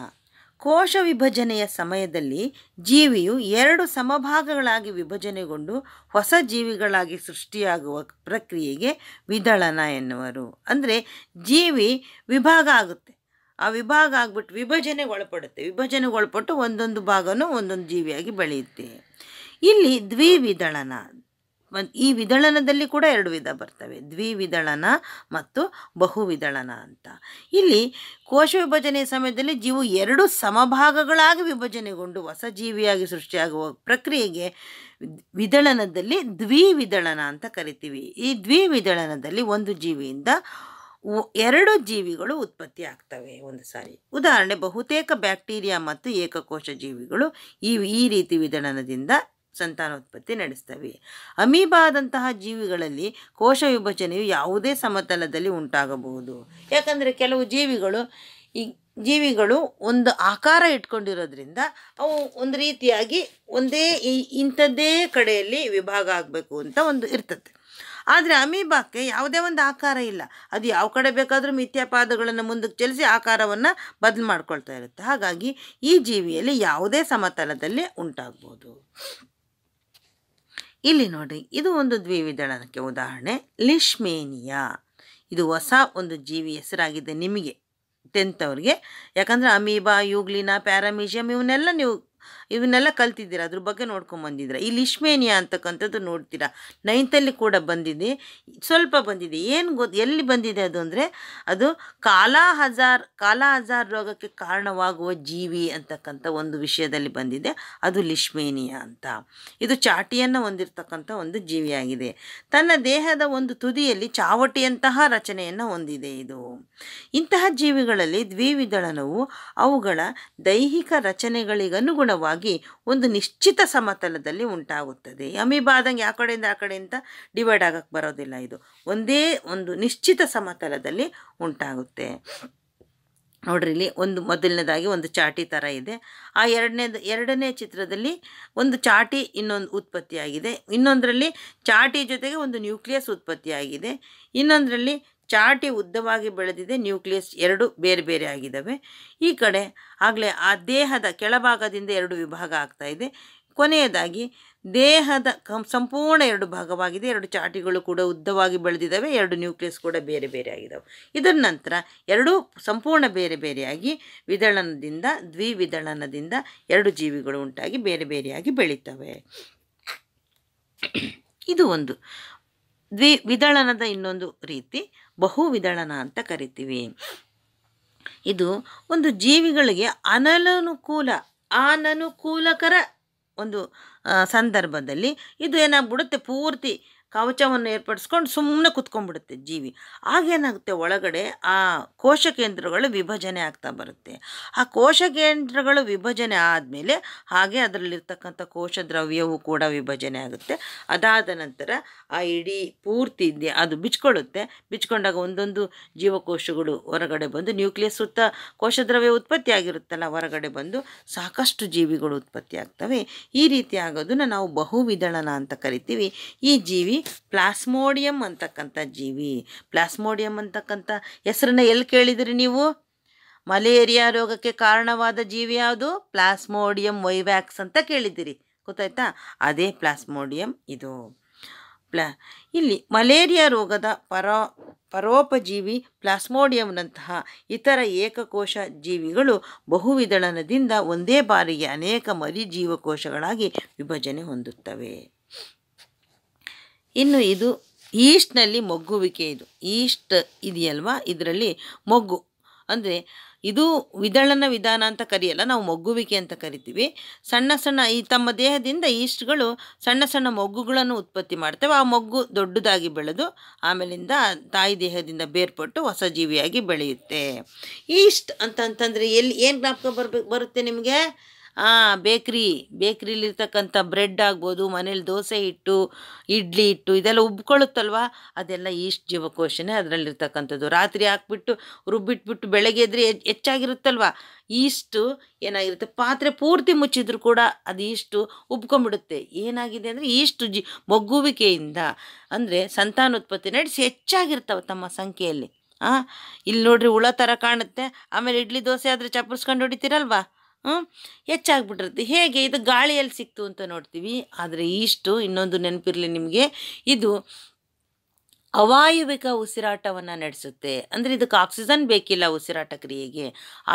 ಕೋಶ ವಿಭಜನೆಯ ಸಮಯದಲ್ಲಿ ಜೀವಿಯು ಎರಡು ಸಮಭಾಗಗಳಾಗಿ ವಿಭಜನೆಗೊಂಡು ಹೊಸ ಜೀವಿಗಳಾಗಿ ಸೃಷ್ಟಿಯಾಗುವ ಪ್ರಕ್ರಿಯೆಗೆ ವಿದಳನ ಎನ್ನುವರು ಅಂದರೆ ಜೀವಿ ವಿಭಾಗ ಆಗುತ್ತೆ ಆ ವಿಭಾಗ ಆಗ್ಬಿಟ್ಟು ವಿಭಜನೆಗೆ ಒಳಪಡುತ್ತೆ ವಿಭಜನೆಗೆ ಒಳಪಟ್ಟು ಒಂದೊಂದು ಭಾಗನೂ ಒಂದೊಂದು ಜೀವಿಯಾಗಿ ಬೆಳೆಯುತ್ತೆ ಇಲ್ಲಿ ದ್ವಿವಿದಳನ ಈ ವಿದಳನದಲ್ಲಿ ಕೂಡ ಎರಡು ವಿಧ ಬರ್ತವೆ ದ್ವಿವಿದಳನ ಮತ್ತು ಬಹುವಿದಳನ ಅಂತ ಇಲ್ಲಿ ಕೋಶ ವಿಭಜನೆಯ ಸಮಯದಲ್ಲಿ ಜೀವು ಎರಡು ಸಮಭಾಗಗಳಾಗಿ ವಿಭಜನೆಗೊಂಡು ಹೊಸ ಜೀವಿಯಾಗಿ ಸೃಷ್ಟಿಯಾಗುವ ಪ್ರಕ್ರಿಯೆಗೆ ವಿದಳನದಲ್ಲಿ ದ್ವಿವಿದಳನ ಅಂತ ಕರಿತೀವಿ ಈ ದ್ವಿವಿದಳನದಲ್ಲಿ ಒಂದು ಜೀವಿಯಿಂದ ಎರಡು ಜೀವಿಗಳು ಉತ್ಪತ್ತಿ ಆಗ್ತವೆ ಒಂದು ಸಾರಿ ಉದಾಹರಣೆ ಬಹುತೇಕ ಬ್ಯಾಕ್ಟೀರಿಯಾ ಮತ್ತು ಏಕಕೋಶ ಜೀವಿಗಳು ಈ ಈ ರೀತಿ ವಿಧಾನದಿಂದ ಸಂತಾನೋತ್ಪತ್ತಿ ನಡೆಸ್ತವೆ ಅಮೀಬಾದಂತಹ ಜೀವಿಗಳಲ್ಲಿ ಕೋಶ ವಿಭಜನೆಯು ಯಾವುದೇ ಸಮತಲದಲ್ಲಿ ಉಂಟಾಗಬಹುದು ಯಾಕಂದರೆ ಕೆಲವು ಜೀವಿಗಳು ಈ ಜೀವಿಗಳು ಒಂದು ಆಕಾರ ಇಟ್ಕೊಂಡಿರೋದ್ರಿಂದ ಅವು ಒಂದು ರೀತಿಯಾಗಿ ಒಂದೇ ಇಂಥದ್ದೇ ಕಡೆಯಲ್ಲಿ ವಿಭಾಗ ಆಗಬೇಕು ಅಂತ ಒಂದು ಇರ್ತದೆ ಆದರೆ ಅಮೀಬಾಕ್ಕೆ ಯಾವುದೇ ಒಂದು ಆಕಾರ ಇಲ್ಲ ಅದು ಯಾವ ಕಡೆ ಬೇಕಾದರೂ ಮಿಥ್ಯಾಪಾದಗಳನ್ನು ಮುಂದಕ್ಕೆ ಚಲಿಸಿ ಆಕಾರವನ್ನು ಬದಲು ಮಾಡ್ಕೊಳ್ತಾ ಇರುತ್ತೆ ಹಾಗಾಗಿ ಈ ಜೀವಿಯಲ್ಲಿ ಯಾವುದೇ ಸಮತಲದಲ್ಲಿ ಉಂಟಾಗ್ಬೋದು ಇಲ್ಲಿ ನೋಡಿ ಇದು ಒಂದು ದ್ವಿವಿಧಕ್ಕೆ ಉದಾಹರಣೆ ಲಿಶ್ಮೇನಿಯಾ ಇದು ಹೊಸ ಒಂದು ಜೀವಿ ಹೆಸರಾಗಿದೆ ನಿಮಗೆ ಟೆಂತ್ ಅವ್ರಿಗೆ ಯಾಕಂದರೆ ಅಮೀಬಾ ಯೂಗ್ಲಿನ ಪ್ಯಾರಾಮೀಷಿಯಮ್ ಇವನ್ನೆಲ್ಲ ನೀವು ಇವನ್ನೆಲ್ಲ ಕಲ್ತಿದ್ದೀರಾ ಅದ್ರ ಬಗ್ಗೆ ಬಂದಿದ್ದೀರ ಈ ಲಿಶ್ಮೇನಿಯಾ ಅಂತಕ್ಕಂಥದ್ದು ನೋಡ್ತೀರಾ ನೈನ್ತಲ್ಲಿ ಕೂಡ ಬಂದಿದೆ ಸ್ವಲ್ಪ ಬಂದಿದೆ ಏನು ಗೊತ್ತು ಎಲ್ಲಿ ಬಂದಿದೆ ಅದು ಅಂದರೆ ಅದು ಕಾಲಾ ಹಜಾರ್ ಕಾಲಾ ಹಜಾರ್ ರೋಗಕ್ಕೆ ಕಾರಣವಾಗುವ ಜೀವಿ ಅಂತಕ್ಕಂಥ ಒಂದು ವಿಷಯದಲ್ಲಿ ಬಂದಿದೆ ಅದು ಲಿಶ್ಮೇನಿಯಾ ಅಂತ ಇದು ಚಾಟಿಯನ್ನು ಹೊಂದಿರತಕ್ಕಂಥ ಒಂದು ಜೀವಿಯಾಗಿದೆ ತನ್ನ ದೇಹದ ಒಂದು ತುದಿಯಲ್ಲಿ ಚಾವಟಿಯಂತಹ ರಚನೆಯನ್ನು ಹೊಂದಿದೆ ಇದು ಇಂತಹ ಜೀವಿಗಳಲ್ಲಿ ದ್ವಿವಿದಳನವು ಅವುಗಳ ದೈಹಿಕ ರಚನೆಗಳಿಗನುಗುಣವಾಗಿ ಹೋಗಿ ಒಂದು ನಿಶ್ಚಿತ ಸಮತಲದಲ್ಲಿ ಉಂಟಾಗುತ್ತದೆ ಆದಂಗೆ ಆ ಕಡೆಯಿಂದ ಆ ಕಡೆಯಿಂದ ಡಿವೈಡ್ ಆಗಕ್ಕೆ ಬರೋದಿಲ್ಲ ಇದು ಒಂದೇ ಒಂದು ನಿಶ್ಚಿತ ಸಮತಲದಲ್ಲಿ ಉಂಟಾಗುತ್ತೆ ನೋಡ್ರಿ ಇಲ್ಲಿ ಒಂದು ಮೊದಲನೇದಾಗಿ ಒಂದು ಚಾಟಿ ಥರ ಇದೆ ಆ ಎರಡನೇದು ಎರಡನೇ ಚಿತ್ರದಲ್ಲಿ ಒಂದು ಚಾಟಿ ಇನ್ನೊಂದು ಉತ್ಪತ್ತಿಯಾಗಿದೆ ಇನ್ನೊಂದರಲ್ಲಿ ಚಾಟಿ ಜೊತೆಗೆ ಒಂದು ನ್ಯೂಕ್ಲಿಯಸ್ ಉತ್ಪತ್ತಿಯಾಗಿದೆ ಇನ್ನೊಂದರಲ್ಲಿ ಚಾಟಿ ಉದ್ದವಾಗಿ ಬೆಳೆದಿದೆ ನ್ಯೂಕ್ಲಿಯಸ್ ಎರಡು ಬೇರೆ ಬೇರೆ ಆಗಿದ್ದಾವೆ ಈ ಕಡೆ ಆಗಲೇ ಆ ದೇಹದ ಕೆಳಭಾಗದಿಂದ ಎರಡು ವಿಭಾಗ ಆಗ್ತಾ ಇದೆ ಕೊನೆಯದಾಗಿ ದೇಹದ ಸಂಪೂರ್ಣ ಎರಡು ಭಾಗವಾಗಿದೆ ಎರಡು ಚಾಟಿಗಳು ಕೂಡ ಉದ್ದವಾಗಿ ಬೆಳೆದಿದ್ದಾವೆ ಎರಡು ನ್ಯೂಕ್ಲಿಯಸ್ ಕೂಡ ಬೇರೆ ಬೇರೆ ಆಗಿದ್ದಾವೆ ಇದರ ನಂತರ ಎರಡೂ ಸಂಪೂರ್ಣ ಬೇರೆ ಬೇರೆಯಾಗಿ ವಿದಳನದಿಂದ ದ್ವಿವಿದಳನದಿಂದ ಎರಡು ಜೀವಿಗಳು ಉಂಟಾಗಿ ಬೇರೆ ಬೇರೆಯಾಗಿ ಬೆಳೀತವೆ ಇದು ಒಂದು ದ್ವಿ ವಿದಳನದ ಇನ್ನೊಂದು ರೀತಿ ಬಹುವಿದಳನ ಅಂತ ಕರಿತೀವಿ ಇದು ಒಂದು ಜೀವಿಗಳಿಗೆ ಅನಲನುಕೂಲ ಅನನುಕೂಲಕರ ಒಂದು ಸಂದರ್ಭದಲ್ಲಿ ಇದು ಏನಾಗ್ಬಿಡುತ್ತೆ ಪೂರ್ತಿ ಕವಚವನ್ನು ಏರ್ಪಡಿಸ್ಕೊಂಡು ಸುಮ್ಮನೆ ಕುತ್ಕೊಂಡ್ಬಿಡುತ್ತೆ ಜೀವಿ ಆಗೇನಾಗುತ್ತೆ ಒಳಗಡೆ ಆ ಕೋಶ ಕೇಂದ್ರಗಳು ವಿಭಜನೆ ಆಗ್ತಾ ಬರುತ್ತೆ ಆ ಕೋಶ ಕೇಂದ್ರಗಳು ವಿಭಜನೆ ಆದಮೇಲೆ ಹಾಗೆ ಅದರಲ್ಲಿರ್ತಕ್ಕಂಥ ಕೋಶ ದ್ರವ್ಯವು ಕೂಡ ವಿಭಜನೆ ಆಗುತ್ತೆ ಅದಾದ ನಂತರ ಆ ಇಡೀ ಪೂರ್ತಿ ಅದು ಬಿಚ್ಕೊಳ್ಳುತ್ತೆ ಬಿಚ್ಕೊಂಡಾಗ ಒಂದೊಂದು ಜೀವಕೋಶಗಳು ಹೊರಗಡೆ ಬಂದು ನ್ಯೂಕ್ಲಿಯಸ್ ಸುತ್ತ ಕೋಶದ್ರವ್ಯ ಉತ್ಪತ್ತಿ ಆಗಿರುತ್ತಲ್ಲ ಹೊರಗಡೆ ಬಂದು ಸಾಕಷ್ಟು ಜೀವಿಗಳು ಉತ್ಪತ್ತಿ ಆಗ್ತವೆ ಈ ರೀತಿ ಆಗೋದನ್ನು ನಾವು ಬಹುವಿದಳನ ಅಂತ ಕರಿತೀವಿ ಈ ಜೀವಿ ಪ್ಲಾಸ್ಮೋಡಿಯಂ ಅಂತಕ್ಕಂಥ ಜೀವಿ ಪ್ಲಾಸ್ಮೋಡಿಯಂ ಅಂತಕ್ಕಂಥ ಹೆಸರನ್ನ ಎಲ್ಲಿ ಕೇಳಿದ್ರಿ ನೀವು ಮಲೇರಿಯಾ ರೋಗಕ್ಕೆ ಕಾರಣವಾದ ಜೀವಿ ಯಾವುದು ಪ್ಲಾಸ್ಮೋಡಿಯಂ ವೈವ್ಯಾಕ್ಸ್ ಅಂತ ಕೇಳಿದ್ದೀರಿ ಗೊತ್ತಾಯ್ತಾ ಅದೇ ಪ್ಲಾಸ್ಮೋಡಿಯಂ ಇದು ಪ್ಲಾ ಇಲ್ಲಿ ಮಲೇರಿಯಾ ರೋಗದ ಪರೋ ಪರೋಪಜೀವಿ ಪ್ಲಾಸ್ಮೋಡಿಯಂನಂತಹ ಇತರ ಏಕಕೋಶ ಜೀವಿಗಳು ಬಹುವಿದಳನದಿಂದ ಒಂದೇ ಬಾರಿಗೆ ಅನೇಕ ಮರಿ ಜೀವಕೋಶಗಳಾಗಿ ವಿಭಜನೆ ಹೊಂದುತ್ತವೆ ಇನ್ನು ಇದು ಈಸ್ಟ್ನಲ್ಲಿ ಮೊಗ್ಗುವಿಕೆ ಇದು ಈಸ್ಟ್ ಇದೆಯಲ್ವಾ ಇದರಲ್ಲಿ ಮೊಗ್ಗು ಅಂದರೆ ಇದು ವಿದಳನ ವಿಧಾನ ಅಂತ ಕರೆಯಲ್ಲ ನಾವು ಮೊಗ್ಗುವಿಕೆ ಅಂತ ಕರಿತೀವಿ ಸಣ್ಣ ಸಣ್ಣ ಈ ತಮ್ಮ ದೇಹದಿಂದ ಈಸ್ಟ್ಗಳು ಸಣ್ಣ ಸಣ್ಣ ಮೊಗ್ಗುಗಳನ್ನು ಉತ್ಪತ್ತಿ ಮಾಡ್ತೇವೆ ಆ ಮೊಗ್ಗು ದೊಡ್ಡದಾಗಿ ಬೆಳೆದು ಆಮೇಲಿಂದ ತಾಯಿ ದೇಹದಿಂದ ಬೇರ್ಪಟ್ಟು ಹೊಸ ಜೀವಿಯಾಗಿ ಬೆಳೆಯುತ್ತೆ ಈಸ್ಟ್ ಅಂತಂತಂದರೆ ಎಲ್ಲಿ ಏನು ಜ್ಞಾಪಕ ಬರಬೇಕು ಬರುತ್ತೆ ನಿಮಗೆ ಹಾಂ ಬೇಕ್ರಿ ಬೇಕ್ರಿಲಿರ್ತಕ್ಕಂಥ ಬ್ರೆಡ್ ಆಗ್ಬೋದು ಮನೇಲಿ ದೋಸೆ ಹಿಟ್ಟು ಇಡ್ಲಿ ಹಿಟ್ಟು ಇದೆಲ್ಲ ಉಬ್ಕೊಳ್ಳುತ್ತಲ್ವ ಅದೆಲ್ಲ ಈಸ್ಟ್ ಜೀವಕೋಶನೇ ಅದರಲ್ಲಿರ್ತಕ್ಕಂಥದ್ದು ರಾತ್ರಿ ಹಾಕ್ಬಿಟ್ಟು ರುಬ್ಬಿಟ್ಬಿಟ್ಟು ಬೆಳಗ್ಗೆ ಎದ್ರೆ ಹೆಚ್ಚಾಗಿರುತ್ತಲ್ವ ಈಸ್ಟು ಏನಾಗಿರುತ್ತೆ ಪಾತ್ರೆ ಪೂರ್ತಿ ಮುಚ್ಚಿದ್ರು ಕೂಡ ಅದು ಈಸ್ಟು ಉಬ್ಕೊಂಡ್ಬಿಡುತ್ತೆ ಏನಾಗಿದೆ ಅಂದರೆ ಈಸ್ಟು ಜಿ ಮಗ್ಗುವಿಕೆಯಿಂದ ಅಂದರೆ ಸಂತಾನೋತ್ಪತ್ತಿ ನಡೆಸಿ ಹೆಚ್ಚಾಗಿರ್ತವೆ ತಮ್ಮ ಸಂಖ್ಯೆಯಲ್ಲಿ ಹಾಂ ಇಲ್ಲಿ ನೋಡ್ರಿ ಹುಳ ಥರ ಕಾಣುತ್ತೆ ಆಮೇಲೆ ಇಡ್ಲಿ ದೋಸೆ ಆದರೆ ಚಪ್ಪರ್ಸ್ಕೊಂಡು ಹೊಡಿತೀರಲ್ವಾ ಹೆಚ್ಚಾಗ್ಬಿಟ್ಟಿರುತ್ತೆ ಹೇಗೆ ಇದು ಗಾಳಿಯಲ್ಲಿ ಸಿಕ್ತು ಅಂತ ನೋಡ್ತೀವಿ ಆದರೆ ಇಷ್ಟು ಇನ್ನೊಂದು ನೆನಪಿರಲಿ ನಿಮಗೆ ಇದು ಅವಾಯುವಿಕ ಉಸಿರಾಟವನ್ನು ನಡೆಸುತ್ತೆ ಅಂದರೆ ಇದಕ್ಕೆ ಆಕ್ಸಿಜನ್ ಬೇಕಿಲ್ಲ ಉಸಿರಾಟ ಕ್ರಿಯೆಗೆ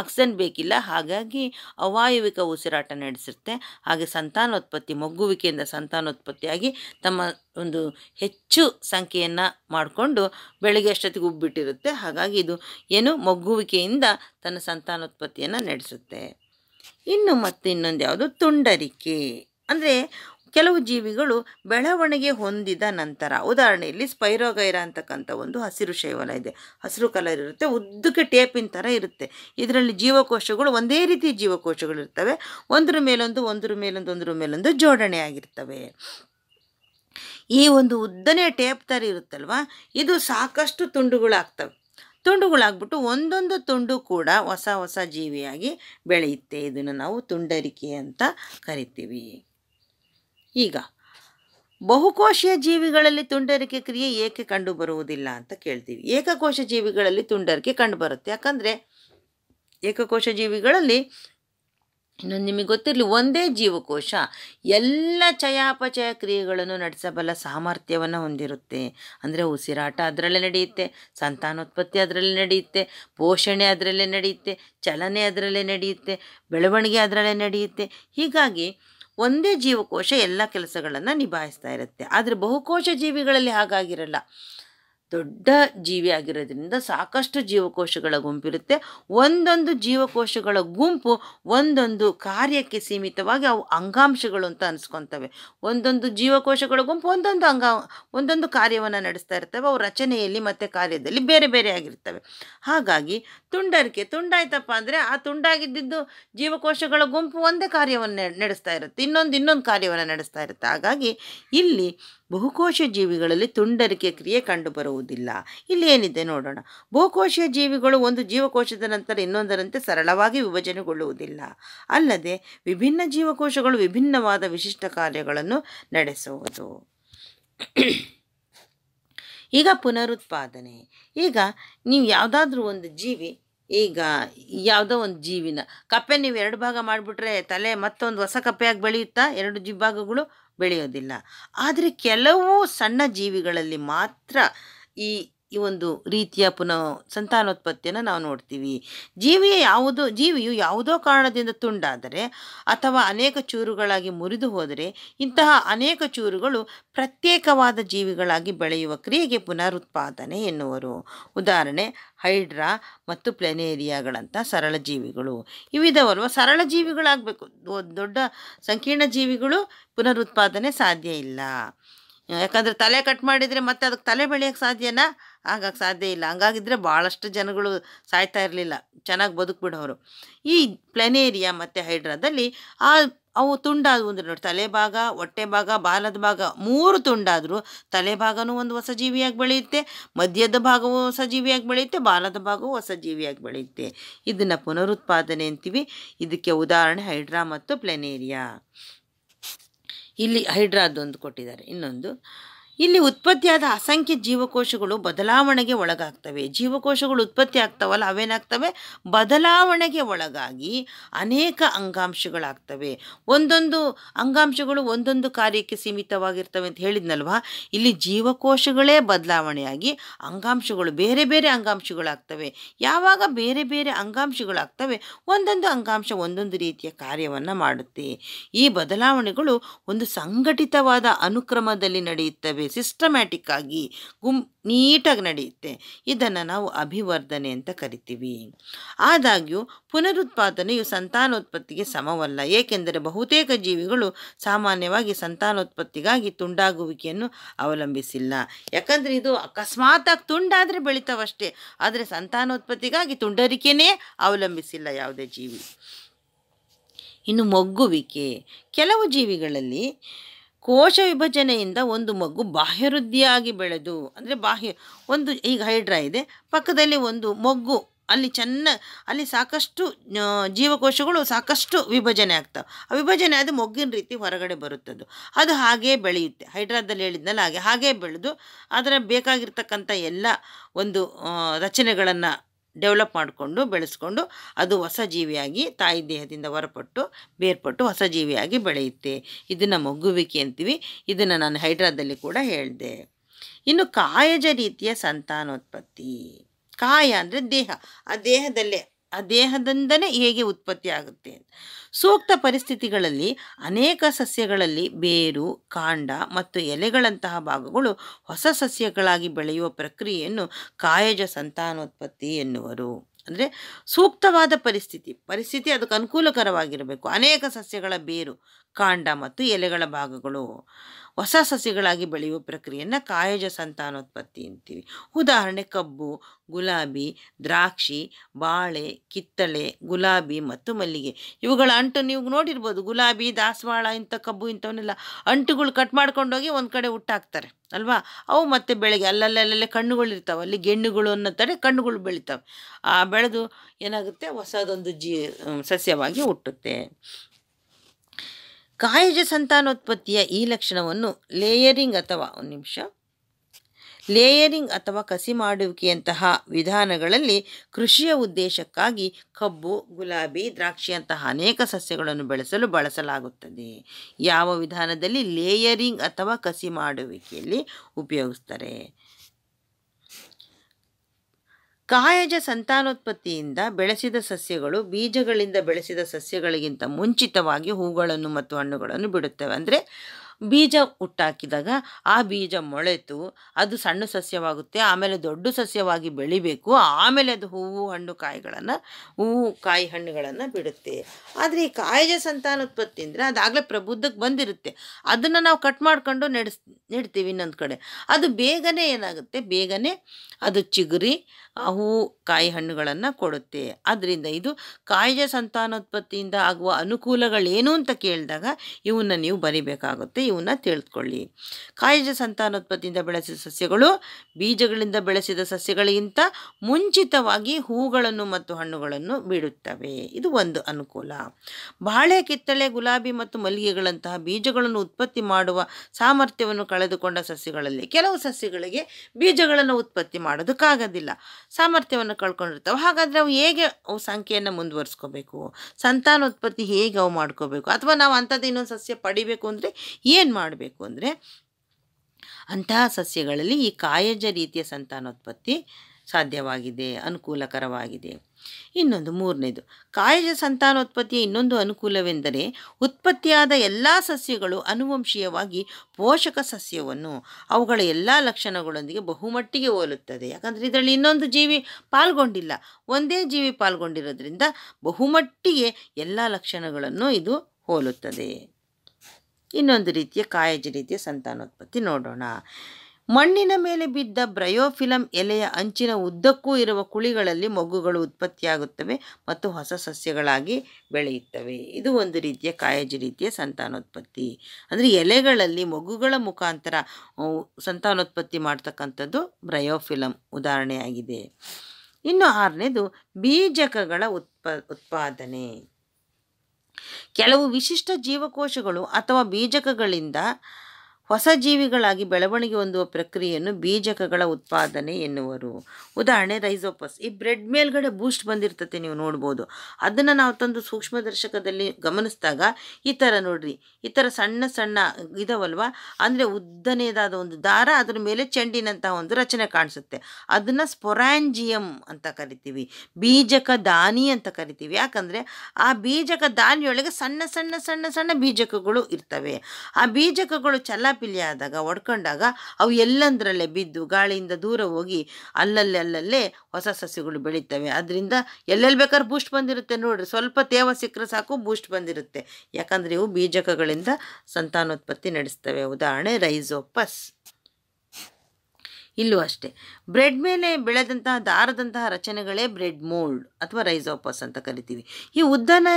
ಆಕ್ಸಿಜನ್ ಬೇಕಿಲ್ಲ ಹಾಗಾಗಿ ಅವಾಯುವಿಕ ಉಸಿರಾಟ ನಡೆಸುತ್ತೆ ಹಾಗೆ ಸಂತಾನೋತ್ಪತ್ತಿ ಮಗ್ಗುವಿಕೆಯಿಂದ ಸಂತಾನೋತ್ಪತ್ತಿಯಾಗಿ ತಮ್ಮ ಒಂದು ಹೆಚ್ಚು ಸಂಖ್ಯೆಯನ್ನು ಮಾಡಿಕೊಂಡು ಬೆಳಗ್ಗೆ ಅಷ್ಟೊತ್ತಿಗೆ ಉಬ್ಬಿಟ್ಟಿರುತ್ತೆ ಹಾಗಾಗಿ ಇದು ಏನು ಮಗ್ಗುವಿಕೆಯಿಂದ ತನ್ನ ಸಂತಾನೋತ್ಪತ್ತಿಯನ್ನು ನಡೆಸುತ್ತೆ ಇನ್ನು ಮತ್ತೆ ಇನ್ನೊಂದು ಯಾವುದು ತುಂಡರಿಕೆ ಅಂದರೆ ಕೆಲವು ಜೀವಿಗಳು ಬೆಳವಣಿಗೆ ಹೊಂದಿದ ನಂತರ ಉದಾಹರಣೆಯಲ್ಲಿ ಸ್ಪೈರೋಗೈರ ಅಂತಕ್ಕಂಥ ಒಂದು ಹಸಿರು ಶೈವಲ ಇದೆ ಹಸಿರು ಕಲರ್ ಇರುತ್ತೆ ಉದ್ದಕ್ಕೆ ಟೇಪಿನ ಥರ ಇರುತ್ತೆ ಇದರಲ್ಲಿ ಜೀವಕೋಶಗಳು ಒಂದೇ ರೀತಿ ಜೀವಕೋಶಗಳು ಇರ್ತವೆ ಒಂದರ ಮೇಲೊಂದು ಒಂದರ ಮೇಲೊಂದು ಒಂದರ ಮೇಲೊಂದು ಜೋಡಣೆ ಆಗಿರ್ತವೆ ಈ ಒಂದು ಉದ್ದನೇ ಟೇಪ್ ಥರ ಇರುತ್ತಲ್ವ ಇದು ಸಾಕಷ್ಟು ತುಂಡುಗಳಾಗ್ತವೆ ತುಂಡುಗಳಾಗ್ಬಿಟ್ಟು ಒಂದೊಂದು ತುಂಡು ಕೂಡ ಹೊಸ ಹೊಸ ಜೀವಿಯಾಗಿ ಬೆಳೆಯುತ್ತೆ ಇದನ್ನು ನಾವು ತುಂಡರಿಕೆ ಅಂತ ಕರಿತೀವಿ ಈಗ ಬಹುಕೋಶೀಯ ಜೀವಿಗಳಲ್ಲಿ ತುಂಡರಿಕೆ ಕ್ರಿಯೆ ಏಕೆ ಕಂಡುಬರುವುದಿಲ್ಲ ಅಂತ ಕೇಳ್ತೀವಿ ಏಕಕೋಶ ಜೀವಿಗಳಲ್ಲಿ ತುಂಡರಿಕೆ ಕಂಡುಬರುತ್ತೆ ಯಾಕಂದರೆ ಏಕಕೋಶ ಜೀವಿಗಳಲ್ಲಿ ನಿಮಗೆ ಗೊತ್ತಿರಲಿ ಒಂದೇ ಜೀವಕೋಶ ಎಲ್ಲ ಚಯಾಪಚಯ ಕ್ರಿಯೆಗಳನ್ನು ನಡೆಸಬಲ್ಲ ಸಾಮರ್ಥ್ಯವನ್ನು ಹೊಂದಿರುತ್ತೆ ಅಂದರೆ ಉಸಿರಾಟ ಅದರಲ್ಲೇ ನಡೆಯುತ್ತೆ ಸಂತಾನೋತ್ಪತ್ತಿ ಅದರಲ್ಲೇ ನಡೆಯುತ್ತೆ ಪೋಷಣೆ ಅದರಲ್ಲೇ ನಡೆಯುತ್ತೆ ಚಲನೆ ಅದರಲ್ಲೇ ನಡೆಯುತ್ತೆ ಬೆಳವಣಿಗೆ ಅದರಲ್ಲೇ ನಡೆಯುತ್ತೆ ಹೀಗಾಗಿ ಒಂದೇ ಜೀವಕೋಶ ಎಲ್ಲ ಕೆಲಸಗಳನ್ನು ನಿಭಾಯಿಸ್ತಾ ಇರುತ್ತೆ ಆದರೆ ಬಹುಕೋಶ ಜೀವಿಗಳಲ್ಲಿ ಹಾಗಾಗಿರಲ್ಲ ದೊಡ್ಡ ಜೀವಿಯಾಗಿರೋದ್ರಿಂದ ಸಾಕಷ್ಟು ಜೀವಕೋಶಗಳ ಗುಂಪಿರುತ್ತೆ ಒಂದೊಂದು ಜೀವಕೋಶಗಳ ಗುಂಪು ಒಂದೊಂದು ಕಾರ್ಯಕ್ಕೆ ಸೀಮಿತವಾಗಿ ಅವು ಅಂಗಾಂಶಗಳು ಅಂತ ಅನಿಸ್ಕೊತವೆ ಒಂದೊಂದು ಜೀವಕೋಶಗಳ ಗುಂಪು ಒಂದೊಂದು ಅಂಗ ಒಂದೊಂದು ಕಾರ್ಯವನ್ನು ನಡೆಸ್ತಾ ಇರ್ತವೆ ಅವು ರಚನೆಯಲ್ಲಿ ಮತ್ತು ಕಾರ್ಯದಲ್ಲಿ ಬೇರೆ ಬೇರೆ ಆಗಿರ್ತವೆ ಹಾಗಾಗಿ ತುಂಡರಿಕೆ ತುಂಡಾಯ್ತಪ್ಪ ಅಂದರೆ ಆ ತುಂಡಾಗಿದ್ದಿದ್ದು ಜೀವಕೋಶಗಳ ಗುಂಪು ಒಂದೇ ಕಾರ್ಯವನ್ನು ನಡೆಸ್ತಾ ಇರುತ್ತೆ ಇನ್ನೊಂದು ಇನ್ನೊಂದು ಕಾರ್ಯವನ್ನು ನಡೆಸ್ತಾ ಇರುತ್ತೆ ಹಾಗಾಗಿ ಇಲ್ಲಿ ಬಹುಕೋಶ ಜೀವಿಗಳಲ್ಲಿ ತುಂಡರಿಕೆ ಕ್ರಿಯೆ ಕಂಡುಬರುವುದು ಆಗುವುದಿಲ್ಲ ಇಲ್ಲಿ ಏನಿದೆ ನೋಡೋಣ ಭೂಕೋಶೀಯ ಜೀವಿಗಳು ಒಂದು ಜೀವಕೋಶದ ನಂತರ ಇನ್ನೊಂದರಂತೆ ಸರಳವಾಗಿ ವಿಭಜನೆಗೊಳ್ಳುವುದಿಲ್ಲ ಅಲ್ಲದೆ ವಿಭಿನ್ನ ಜೀವಕೋಶಗಳು ವಿಭಿನ್ನವಾದ ವಿಶಿಷ್ಟ ಕಾರ್ಯಗಳನ್ನು ನಡೆಸುವುದು ಈಗ ಪುನರುತ್ಪಾದನೆ ಈಗ ನೀವು ಯಾವುದಾದ್ರೂ ಒಂದು ಜೀವಿ ಈಗ ಯಾವುದೋ ಒಂದು ಜೀವಿನ ಕಪ್ಪೆ ನೀವು ಎರಡು ಭಾಗ ಮಾಡಿಬಿಟ್ರೆ ತಲೆ ಮತ್ತೊಂದು ಹೊಸ ಕಪ್ಪೆಯಾಗಿ ಬೆಳೆಯುತ್ತಾ ಎರಡು ಜಿ ಭಾಗಗಳು ಬೆಳೆಯೋದಿಲ್ಲ ಆದರೆ ಕೆಲವು ಸಣ್ಣ ಜೀವಿಗಳಲ್ಲಿ ಮಾತ್ರ ಈ ಈ ಒಂದು ರೀತಿಯ ಪುನಃ ಸಂತಾನೋತ್ಪತ್ತಿಯನ್ನು ನಾವು ನೋಡ್ತೀವಿ ಜೀವಿಯ ಯಾವುದೋ ಜೀವಿಯು ಯಾವುದೋ ಕಾರಣದಿಂದ ತುಂಡಾದರೆ ಅಥವಾ ಅನೇಕ ಚೂರುಗಳಾಗಿ ಮುರಿದು ಹೋದರೆ ಇಂತಹ ಅನೇಕ ಚೂರುಗಳು ಪ್ರತ್ಯೇಕವಾದ ಜೀವಿಗಳಾಗಿ ಬೆಳೆಯುವ ಕ್ರಿಯೆಗೆ ಪುನರುತ್ಪಾದನೆ ಎನ್ನುವರು ಉದಾಹರಣೆ ಹೈಡ್ರಾ ಮತ್ತು ಪ್ಲೆನೇರಿಯಾಗಳಂಥ ಸರಳ ಜೀವಿಗಳು ಇವಿದವಲ್ವ ಸರಳ ಜೀವಿಗಳಾಗಬೇಕು ದೊಡ್ಡ ಸಂಕೀರ್ಣ ಜೀವಿಗಳು ಪುನರುತ್ಪಾದನೆ ಸಾಧ್ಯ ಇಲ್ಲ ಯಾಕಂದರೆ ತಲೆ ಕಟ್ ಮಾಡಿದರೆ ಮತ್ತೆ ಅದಕ್ಕೆ ತಲೆ ಬೆಳೆಯೋಕ್ಕೆ ಸಾಧ್ಯನಾ ಆಗಕ್ಕೆ ಸಾಧ್ಯ ಇಲ್ಲ ಹಂಗಾಗಿದ್ರೆ ಭಾಳಷ್ಟು ಜನಗಳು ಸಾಯ್ತಾ ಇರಲಿಲ್ಲ ಚೆನ್ನಾಗಿ ಬದುಕ್ಬಿಡೋರು ಈ ಪ್ಲನೇರಿಯಾ ಮತ್ತು ಹೈಡ್ರಾದಲ್ಲಿ ಆ ಅವು ತುಂಡಾದವು ಅಂದರೆ ನೋಡಿ ತಲೆ ಭಾಗ ಹೊಟ್ಟೆ ಭಾಗ ಬಾಲದ ಭಾಗ ಮೂರು ತುಂಡಾದರೂ ತಲೆ ಭಾಗವೂ ಒಂದು ಹೊಸ ಜೀವಿಯಾಗಿ ಬೆಳೆಯುತ್ತೆ ಮಧ್ಯದ ಭಾಗವೂ ಹೊಸ ಜೀವಿಯಾಗಿ ಬೆಳೆಯುತ್ತೆ ಬಾಲದ ಭಾಗವೂ ಹೊಸ ಜೀವಿಯಾಗಿ ಬೆಳೆಯುತ್ತೆ ಇದನ್ನು ಪುನರುತ್ಪಾದನೆ ಅಂತೀವಿ ಇದಕ್ಕೆ ಉದಾಹರಣೆ ಹೈಡ್ರಾ ಮತ್ತು ಪ್ಲೆನೇರಿಯಾ ಇಲ್ಲಿ ಹೈಡ್ರಾದ್ದು ಒಂದು ಕೊಟ್ಟಿದ್ದಾರೆ ಇನ್ನೊಂದು ಇಲ್ಲಿ ಉತ್ಪತ್ತಿಯಾದ ಅಸಂಖ್ಯ ಜೀವಕೋಶಗಳು ಬದಲಾವಣೆಗೆ ಒಳಗಾಗ್ತವೆ ಜೀವಕೋಶಗಳು ಉತ್ಪತ್ತಿ ಆಗ್ತಾವಲ್ಲ ಅವೇನಾಗ್ತವೆ ಬದಲಾವಣೆಗೆ ಒಳಗಾಗಿ ಅನೇಕ ಅಂಗಾಂಶಗಳಾಗ್ತವೆ ಒಂದೊಂದು ಅಂಗಾಂಶಗಳು ಒಂದೊಂದು ಕಾರ್ಯಕ್ಕೆ ಸೀಮಿತವಾಗಿರ್ತವೆ ಅಂತ ಹೇಳಿದ್ನಲ್ವಾ ಇಲ್ಲಿ ಜೀವಕೋಶಗಳೇ ಬದಲಾವಣೆಯಾಗಿ ಅಂಗಾಂಶಗಳು ಬೇರೆ ಬೇರೆ ಅಂಗಾಂಶಗಳಾಗ್ತವೆ ಯಾವಾಗ ಬೇರೆ ಬೇರೆ ಅಂಗಾಂಶಗಳಾಗ್ತವೆ ಒಂದೊಂದು ಅಂಗಾಂಶ ಒಂದೊಂದು ರೀತಿಯ ಕಾರ್ಯವನ್ನು ಮಾಡುತ್ತೆ ಈ ಬದಲಾವಣೆಗಳು ಒಂದು ಸಂಘಟಿತವಾದ ಅನುಕ್ರಮದಲ್ಲಿ ನಡೆಯುತ್ತವೆ ಸಿಸ್ಟಮ್ಯಾಟಿಕ್ ಆಗಿ ಗುಂ ನೀಟಾಗಿ ನಡೆಯುತ್ತೆ ಇದನ್ನು ನಾವು ಅಭಿವರ್ಧನೆ ಅಂತ ಕರಿತೀವಿ ಆದಾಗ್ಯೂ ಪುನರುತ್ಪಾದನೆಯು ಸಂತಾನೋತ್ಪತ್ತಿಗೆ ಸಮವಲ್ಲ ಏಕೆಂದರೆ ಬಹುತೇಕ ಜೀವಿಗಳು ಸಾಮಾನ್ಯವಾಗಿ ಸಂತಾನೋತ್ಪತ್ತಿಗಾಗಿ ತುಂಡಾಗುವಿಕೆಯನ್ನು ಅವಲಂಬಿಸಿಲ್ಲ ಯಾಕಂದರೆ ಇದು ಅಕಸ್ಮಾತಾಗಿ ತುಂಡಾದರೆ ಬೆಳೀತಾವಷ್ಟೇ ಆದರೆ ಸಂತಾನೋತ್ಪತ್ತಿಗಾಗಿ ತುಂಡರಿಕೆನೇ ಅವಲಂಬಿಸಿಲ್ಲ ಯಾವುದೇ ಜೀವಿ ಇನ್ನು ಮೊಗ್ಗುವಿಕೆ ಕೆಲವು ಜೀವಿಗಳಲ್ಲಿ ಕೋಶ ವಿಭಜನೆಯಿಂದ ಒಂದು ಮಗು ಬಾಹ್ಯವೃದ್ಧಿಯಾಗಿ ಬೆಳೆದು ಅಂದರೆ ಬಾಹ್ಯ ಒಂದು ಈಗ ಹೈಡ್ರಾ ಇದೆ ಪಕ್ಕದಲ್ಲಿ ಒಂದು ಮೊಗ್ಗು ಅಲ್ಲಿ ಚೆನ್ನ ಅಲ್ಲಿ ಸಾಕಷ್ಟು ಜೀವಕೋಶಗಳು ಸಾಕಷ್ಟು ವಿಭಜನೆ ಆಗ್ತವೆ ಆ ವಿಭಜನೆ ಅದು ಮೊಗ್ಗಿನ ರೀತಿ ಹೊರಗಡೆ ಬರುತ್ತದು ಅದು ಹಾಗೇ ಬೆಳೆಯುತ್ತೆ ಹೈಡ್ರಾದಲ್ಲಿ ಹೇಳಿದ್ನಲ್ಲ ಹಾಗೆ ಹಾಗೇ ಬೆಳೆದು ಅದರ ಬೇಕಾಗಿರ್ತಕ್ಕಂಥ ಎಲ್ಲ ಒಂದು ರಚನೆಗಳನ್ನು ಡೆವಲಪ್ ಮಾಡಿಕೊಂಡು ಬೆಳೆಸ್ಕೊಂಡು ಅದು ಹೊಸ ಜೀವಿಯಾಗಿ ತಾಯಿ ದೇಹದಿಂದ ಹೊರಪಟ್ಟು ಬೇರ್ಪಟ್ಟು ಹೊಸ ಜೀವಿಯಾಗಿ ಬೆಳೆಯುತ್ತೆ ಇದನ್ನು ಮಗುವಿಕೆ ಅಂತೀವಿ ಇದನ್ನು ನಾನು ಹೈಡ್ರಾದಲ್ಲಿ ಕೂಡ ಹೇಳಿದೆ ಇನ್ನು ಕಾಯಜ ರೀತಿಯ ಸಂತಾನೋತ್ಪತ್ತಿ ಕಾಯ ಅಂದರೆ ದೇಹ ಆ ದೇಹದಲ್ಲೇ ಆ ದೇಹದಿಂದನೇ ಹೇಗೆ ಉತ್ಪತ್ತಿ ಆಗುತ್ತೆ ಸೂಕ್ತ ಪರಿಸ್ಥಿತಿಗಳಲ್ಲಿ ಅನೇಕ ಸಸ್ಯಗಳಲ್ಲಿ ಬೇರು ಕಾಂಡ ಮತ್ತು ಎಲೆಗಳಂತಹ ಭಾಗಗಳು ಹೊಸ ಸಸ್ಯಗಳಾಗಿ ಬೆಳೆಯುವ ಪ್ರಕ್ರಿಯೆಯನ್ನು ಕಾಯಜ ಸಂತಾನೋತ್ಪತ್ತಿ ಎನ್ನುವರು ಅಂದರೆ ಸೂಕ್ತವಾದ ಪರಿಸ್ಥಿತಿ ಪರಿಸ್ಥಿತಿ ಅದಕ್ಕೆ ಅನುಕೂಲಕರವಾಗಿರಬೇಕು ಅನೇಕ ಸಸ್ಯಗಳ ಬೇರು ಕಾಂಡ ಮತ್ತು ಎಲೆಗಳ ಭಾಗಗಳು ಹೊಸ ಸಸಿಗಳಾಗಿ ಬೆಳೆಯುವ ಪ್ರಕ್ರಿಯೆಯನ್ನು ಕಾಯಜ ಸಂತಾನೋತ್ಪತ್ತಿ ಅಂತೀವಿ ಉದಾಹರಣೆ ಕಬ್ಬು ಗುಲಾಬಿ ದ್ರಾಕ್ಷಿ ಬಾಳೆ ಕಿತ್ತಳೆ ಗುಲಾಬಿ ಮತ್ತು ಮಲ್ಲಿಗೆ ಇವುಗಳ ಅಂಟು ನೀವು ನೋಡಿರ್ಬೋದು ಗುಲಾಬಿ ದಾಸವಾಳ ಇಂಥ ಕಬ್ಬು ಇಂಥವನ್ನೆಲ್ಲ ಅಂಟುಗಳು ಕಟ್ ಮಾಡ್ಕೊಂಡೋಗಿ ಒಂದು ಕಡೆ ಹುಟ್ಟಾಕ್ತಾರೆ ಅಲ್ವಾ ಅವು ಮತ್ತೆ ಬೆಳಗ್ಗೆ ಅಲ್ಲಲ್ಲಲ್ಲೇ ಕಣ್ಣುಗಳು ಇರ್ತಾವೆ ಅಲ್ಲಿ ಗೆಣ್ಣುಗಳು ತಡೆ ಕಣ್ಣುಗಳು ಬೆಳಿತಾವೆ ಆ ಬೆಳೆದು ಏನಾಗುತ್ತೆ ಹೊಸದೊಂದು ಜೀ ಸಸ್ಯವಾಗಿ ಹುಟ್ಟುತ್ತೆ ಕಾಯಜ ಸಂತಾನೋತ್ಪತ್ತಿಯ ಈ ಲಕ್ಷಣವನ್ನು ಲೇಯರಿಂಗ್ ಅಥವಾ ಒಂದು ನಿಮಿಷ ಲೇಯರಿಂಗ್ ಅಥವಾ ಕಸಿ ಮಾಡುವಿಕೆಯಂತಹ ವಿಧಾನಗಳಲ್ಲಿ ಕೃಷಿಯ ಉದ್ದೇಶಕ್ಕಾಗಿ ಕಬ್ಬು ಗುಲಾಬಿ ದ್ರಾಕ್ಷಿಯಂತಹ ಅನೇಕ ಸಸ್ಯಗಳನ್ನು ಬೆಳೆಸಲು ಬಳಸಲಾಗುತ್ತದೆ ಯಾವ ವಿಧಾನದಲ್ಲಿ ಲೇಯರಿಂಗ್ ಅಥವಾ ಕಸಿ ಮಾಡುವಿಕೆಯಲ್ಲಿ ಉಪಯೋಗಿಸ್ತಾರೆ ಕಾಯಜ ಸಂತಾನೋತ್ಪತ್ತಿಯಿಂದ ಬೆಳೆಸಿದ ಸಸ್ಯಗಳು ಬೀಜಗಳಿಂದ ಬೆಳೆಸಿದ ಸಸ್ಯಗಳಿಗಿಂತ ಮುಂಚಿತವಾಗಿ ಹೂಗಳನ್ನು ಮತ್ತು ಹಣ್ಣುಗಳನ್ನು ಬಿಡುತ್ತವೆ ಅಂದರೆ ಬೀಜ ಹುಟ್ಟಾಕಿದಾಗ ಆ ಬೀಜ ಮೊಳೆತು ಅದು ಸಣ್ಣ ಸಸ್ಯವಾಗುತ್ತೆ ಆಮೇಲೆ ದೊಡ್ಡ ಸಸ್ಯವಾಗಿ ಬೆಳಿಬೇಕು ಆಮೇಲೆ ಅದು ಹೂವು ಹಣ್ಣು ಕಾಯಿಗಳನ್ನು ಹೂವು ಕಾಯಿ ಹಣ್ಣುಗಳನ್ನು ಬಿಡುತ್ತೆ ಆದರೆ ಈ ಕಾಯಜ ಸಂತಾನೋತ್ಪತ್ತಿ ಅಂದರೆ ಅದಾಗಲೇ ಪ್ರಬುದ್ಧಕ್ಕೆ ಬಂದಿರುತ್ತೆ ಅದನ್ನು ನಾವು ಕಟ್ ಮಾಡ್ಕೊಂಡು ನೆಡ್ಸ್ ನೆಡ್ತೀವಿ ಇನ್ನೊಂದು ಕಡೆ ಅದು ಬೇಗನೆ ಏನಾಗುತ್ತೆ ಬೇಗನೆ ಅದು ಚಿಗುರಿ ಹೂ ಕಾಯಿ ಹಣ್ಣುಗಳನ್ನು ಕೊಡುತ್ತೆ ಆದ್ದರಿಂದ ಇದು ಕಾಯಿಯ ಸಂತಾನೋತ್ಪತ್ತಿಯಿಂದ ಆಗುವ ಅನುಕೂಲಗಳೇನು ಅಂತ ಕೇಳಿದಾಗ ಇವನ್ನ ನೀವು ಬರಿಬೇಕಾಗುತ್ತೆ ಇವನ್ನ ತಿಳಿದುಕೊಳ್ಳಿ ಕಾಯಿಯ ಸಂತಾನೋತ್ಪತ್ತಿಯಿಂದ ಬೆಳೆಸಿದ ಸಸ್ಯಗಳು ಬೀಜಗಳಿಂದ ಬೆಳೆಸಿದ ಸಸ್ಯಗಳಿಗಿಂತ ಮುಂಚಿತವಾಗಿ ಹೂಗಳನ್ನು ಮತ್ತು ಹಣ್ಣುಗಳನ್ನು ಬಿಡುತ್ತವೆ ಇದು ಒಂದು ಅನುಕೂಲ ಬಾಳೆ ಕಿತ್ತಳೆ ಗುಲಾಬಿ ಮತ್ತು ಮಲ್ಲಿಗೆಗಳಂತಹ ಬೀಜಗಳನ್ನು ಉತ್ಪತ್ತಿ ಮಾಡುವ ಸಾಮರ್ಥ್ಯವನ್ನು ಕಳೆದುಕೊಂಡ ಸಸ್ಯಗಳಲ್ಲಿ ಕೆಲವು ಸಸ್ಯಗಳಿಗೆ ಬೀಜಗಳನ್ನು ಉತ್ಪತ್ತಿ ಮಾಡೋದಕ್ಕಾಗದಿಲ್ಲ ಸಾಮರ್ಥ್ಯವನ್ನು ಕಳ್ಕೊಂಡಿರ್ತಾವೆ ಹಾಗಾದರೆ ಅವು ಹೇಗೆ ಅವು ಸಂಖ್ಯೆಯನ್ನು ಮುಂದುವರಿಸ್ಕೋಬೇಕು ಸಂತಾನೋತ್ಪತ್ತಿ ಹೇಗೆ ಅವು ಮಾಡ್ಕೋಬೇಕು ಅಥವಾ ನಾವು ಅಂಥದ್ದು ಇನ್ನೊಂದು ಸಸ್ಯ ಪಡಿಬೇಕು ಅಂದರೆ ಏನು ಮಾಡಬೇಕು ಅಂದರೆ ಅಂತಹ ಸಸ್ಯಗಳಲ್ಲಿ ಈ ಕಾಯಜ ರೀತಿಯ ಸಂತಾನೋತ್ಪತ್ತಿ ಸಾಧ್ಯವಾಗಿದೆ ಅನುಕೂಲಕರವಾಗಿದೆ ಇನ್ನೊಂದು ಮೂರನೇದು ಕಾಯಜ ಸಂತಾನೋತ್ಪತ್ತಿಯ ಇನ್ನೊಂದು ಅನುಕೂಲವೆಂದರೆ ಉತ್ಪತ್ತಿಯಾದ ಎಲ್ಲ ಸಸ್ಯಗಳು ಅನುವಂಶೀಯವಾಗಿ ಪೋಷಕ ಸಸ್ಯವನ್ನು ಅವುಗಳ ಎಲ್ಲ ಲಕ್ಷಣಗಳೊಂದಿಗೆ ಬಹುಮಟ್ಟಿಗೆ ಹೋಲುತ್ತದೆ ಯಾಕಂದರೆ ಇದರಲ್ಲಿ ಇನ್ನೊಂದು ಜೀವಿ ಪಾಲ್ಗೊಂಡಿಲ್ಲ ಒಂದೇ ಜೀವಿ ಪಾಲ್ಗೊಂಡಿರೋದ್ರಿಂದ ಬಹುಮಟ್ಟಿಗೆ ಎಲ್ಲ ಲಕ್ಷಣಗಳನ್ನು ಇದು ಹೋಲುತ್ತದೆ ಇನ್ನೊಂದು ರೀತಿಯ ಕಾಯಜ ರೀತಿಯ ಸಂತಾನೋತ್ಪತ್ತಿ ನೋಡೋಣ ಮಣ್ಣಿನ ಮೇಲೆ ಬಿದ್ದ ಬ್ರಯೋಫಿಲಂ ಎಲೆಯ ಅಂಚಿನ ಉದ್ದಕ್ಕೂ ಇರುವ ಕುಳಿಗಳಲ್ಲಿ ಮಗುಗಳು ಉತ್ಪತ್ತಿಯಾಗುತ್ತವೆ ಮತ್ತು ಹೊಸ ಸಸ್ಯಗಳಾಗಿ ಬೆಳೆಯುತ್ತವೆ ಇದು ಒಂದು ರೀತಿಯ ಕಾಯಜಿ ರೀತಿಯ ಸಂತಾನೋತ್ಪತ್ತಿ ಅಂದರೆ ಎಲೆಗಳಲ್ಲಿ ಮಗುಗಳ ಮುಖಾಂತರ ಸಂತಾನೋತ್ಪತ್ತಿ ಮಾಡ್ತಕ್ಕಂಥದ್ದು ಬ್ರಯೋಫಿಲಂ ಉದಾಹರಣೆಯಾಗಿದೆ ಇನ್ನು ಆರನೇದು ಬೀಜಕಗಳ ಉತ್ಪ ಉತ್ಪಾದನೆ ಕೆಲವು ವಿಶಿಷ್ಟ ಜೀವಕೋಶಗಳು ಅಥವಾ ಬೀಜಕಗಳಿಂದ ಹೊಸ ಜೀವಿಗಳಾಗಿ ಬೆಳವಣಿಗೆ ಹೊಂದುವ ಪ್ರಕ್ರಿಯೆಯನ್ನು ಬೀಜಕಗಳ ಉತ್ಪಾದನೆ ಎನ್ನುವರು ಉದಾಹರಣೆ ರೈಸೋಪಸ್ ಈ ಬ್ರೆಡ್ ಮೇಲ್ಗಡೆ ಬೂಸ್ಟ್ ಬಂದಿರ್ತತೆ ನೀವು ನೋಡ್ಬೋದು ಅದನ್ನು ನಾವು ತಂದು ಸೂಕ್ಷ್ಮದರ್ಶಕದಲ್ಲಿ ಗಮನಿಸಿದಾಗ ಈ ಥರ ನೋಡ್ರಿ ಈ ಥರ ಸಣ್ಣ ಸಣ್ಣ ಇದಾವಲ್ವ ಅಂದರೆ ಉದ್ದನೆಯದಾದ ಒಂದು ದಾರ ಅದರ ಮೇಲೆ ಚೆಂಡಿನಂತಹ ಒಂದು ರಚನೆ ಕಾಣಿಸುತ್ತೆ ಅದನ್ನು ಸ್ಪೊರಾಂಜಿಯಂ ಅಂತ ಕರಿತೀವಿ ಬೀಜಕ ದಾನಿ ಅಂತ ಕರಿತೀವಿ ಯಾಕಂದರೆ ಆ ಬೀಜಕ ದಾನಿಯೊಳಗೆ ಸಣ್ಣ ಸಣ್ಣ ಸಣ್ಣ ಸಣ್ಣ ಬೀಜಕಗಳು ಇರ್ತವೆ ಆ ಬೀಜಕಗಳು ಚಲ ಪಿಲಿ ಆದಾಗ ಒಡ್ಕೊಂಡಾಗ ಅವು ಎಲ್ಲಂದ್ರಲ್ಲೇ ಬಿದ್ದು ಗಾಳಿಯಿಂದ ದೂರ ಹೋಗಿ ಅಲ್ಲಲ್ಲೇ ಅಲ್ಲಲ್ಲೇ ಹೊಸ ಸಸ್ಯಗಳು ಬೆಳೀತವೆ ಅದರಿಂದ ಎಲ್ಲೆಲ್ಲಿ ಬೇಕಾದ್ರೆ ಬೂಸ್ಟ್ ಬಂದಿರುತ್ತೆ ನೋಡ್ರಿ ಸ್ವಲ್ಪ ತೇವ ಸಿಕ್ಕರೆ ಸಾಕು ಬೂಸ್ಟ್ ಬಂದಿರುತ್ತೆ ಯಾಕಂದರೆ ಇವು ಬೀಜಕಗಳಿಂದ ಸಂತಾನೋತ್ಪತ್ತಿ ನಡೆಸ್ತವೆ ಉದಾಹರಣೆ ರೈಸೋಪಸ್ ಇಲ್ಲೂ ಅಷ್ಟೇ ಬ್ರೆಡ್ ಮೇಲೆ ಬೆಳೆದಂತಹ ದಾರದಂತಹ ರಚನೆಗಳೇ ಬ್ರೆಡ್ ಮೋಲ್ಡ್ ಅಥವಾ ರೈಸೋಪಸ್ ಅಂತ ಕರಿತೀವಿ ಈ ಉದ್ದನ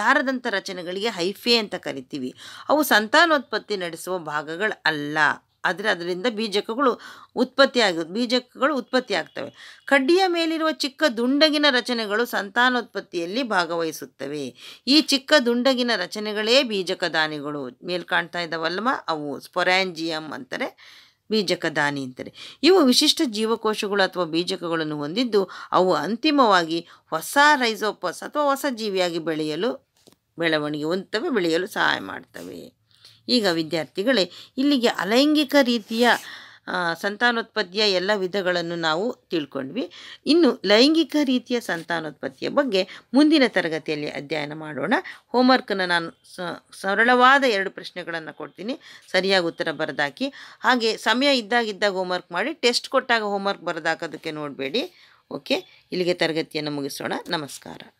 ದಾರದಂಥ ರಚನೆಗಳಿಗೆ ಹೈಫೆ ಅಂತ ಕರಿತೀವಿ ಅವು ಸಂತಾನೋತ್ಪತ್ತಿ ನಡೆಸುವ ಭಾಗಗಳು ಅಲ್ಲ ಆದರೆ ಅದರಿಂದ ಬೀಜಕಗಳು ಉತ್ಪತ್ತಿ ಬೀಜಕಗಳು ಉತ್ಪತ್ತಿ ಆಗ್ತವೆ ಕಡ್ಡಿಯ ಮೇಲಿರುವ ಚಿಕ್ಕ ದುಂಡಗಿನ ರಚನೆಗಳು ಸಂತಾನೋತ್ಪತ್ತಿಯಲ್ಲಿ ಭಾಗವಹಿಸುತ್ತವೆ ಈ ಚಿಕ್ಕ ದುಂಡಗಿನ ರಚನೆಗಳೇ ಬೀಜಕದಾನಿಗಳು ಮೇಲ್ಕಾಣ್ತಾ ಇದ್ದಾವಲ್ವ ಅವು ಸ್ಪೊರಾಂಜಿಯಂ ಅಂತಾರೆ ಬೀಜಕದಾನಿ ಅಂತಾರೆ ಇವು ವಿಶಿಷ್ಟ ಜೀವಕೋಶಗಳು ಅಥವಾ ಬೀಜಕಗಳನ್ನು ಹೊಂದಿದ್ದು ಅವು ಅಂತಿಮವಾಗಿ ಹೊಸ ರೈಸೋಪಸ್ ಅಥವಾ ಹೊಸ ಜೀವಿಯಾಗಿ ಬೆಳೆಯಲು ಬೆಳವಣಿಗೆ ಹೊಂದುತ್ತವೆ ಬೆಳೆಯಲು ಸಹಾಯ ಮಾಡ್ತವೆ ಈಗ ವಿದ್ಯಾರ್ಥಿಗಳೇ ಇಲ್ಲಿಗೆ ಅಲೈಂಗಿಕ ರೀತಿಯ ಸಂತಾನೋತ್ಪತ್ತಿಯ ಎಲ್ಲ ವಿಧಗಳನ್ನು ನಾವು ತಿಳ್ಕೊಂಡ್ವಿ ಇನ್ನು ಲೈಂಗಿಕ ರೀತಿಯ ಸಂತಾನೋತ್ಪತ್ತಿಯ ಬಗ್ಗೆ ಮುಂದಿನ ತರಗತಿಯಲ್ಲಿ ಅಧ್ಯಯನ ಮಾಡೋಣ ಹೋಮ್ವರ್ಕನ್ನು ನಾನು ಸರಳವಾದ ಎರಡು ಪ್ರಶ್ನೆಗಳನ್ನು ಕೊಡ್ತೀನಿ ಸರಿಯಾಗಿ ಉತ್ತರ ಬರೆದಾಕಿ ಹಾಗೆ ಸಮಯ ಇದ್ದಾಗಿದ್ದಾಗ ಹೋಮ್ವರ್ಕ್ ಮಾಡಿ ಟೆಸ್ಟ್ ಕೊಟ್ಟಾಗ ಹೋಮ್ವರ್ಕ್ ಬರೆದಾಕೋದಕ್ಕೆ ನೋಡಬೇಡಿ ಓಕೆ ಇಲ್ಲಿಗೆ ತರಗತಿಯನ್ನು ಮುಗಿಸೋಣ ನಮಸ್ಕಾರ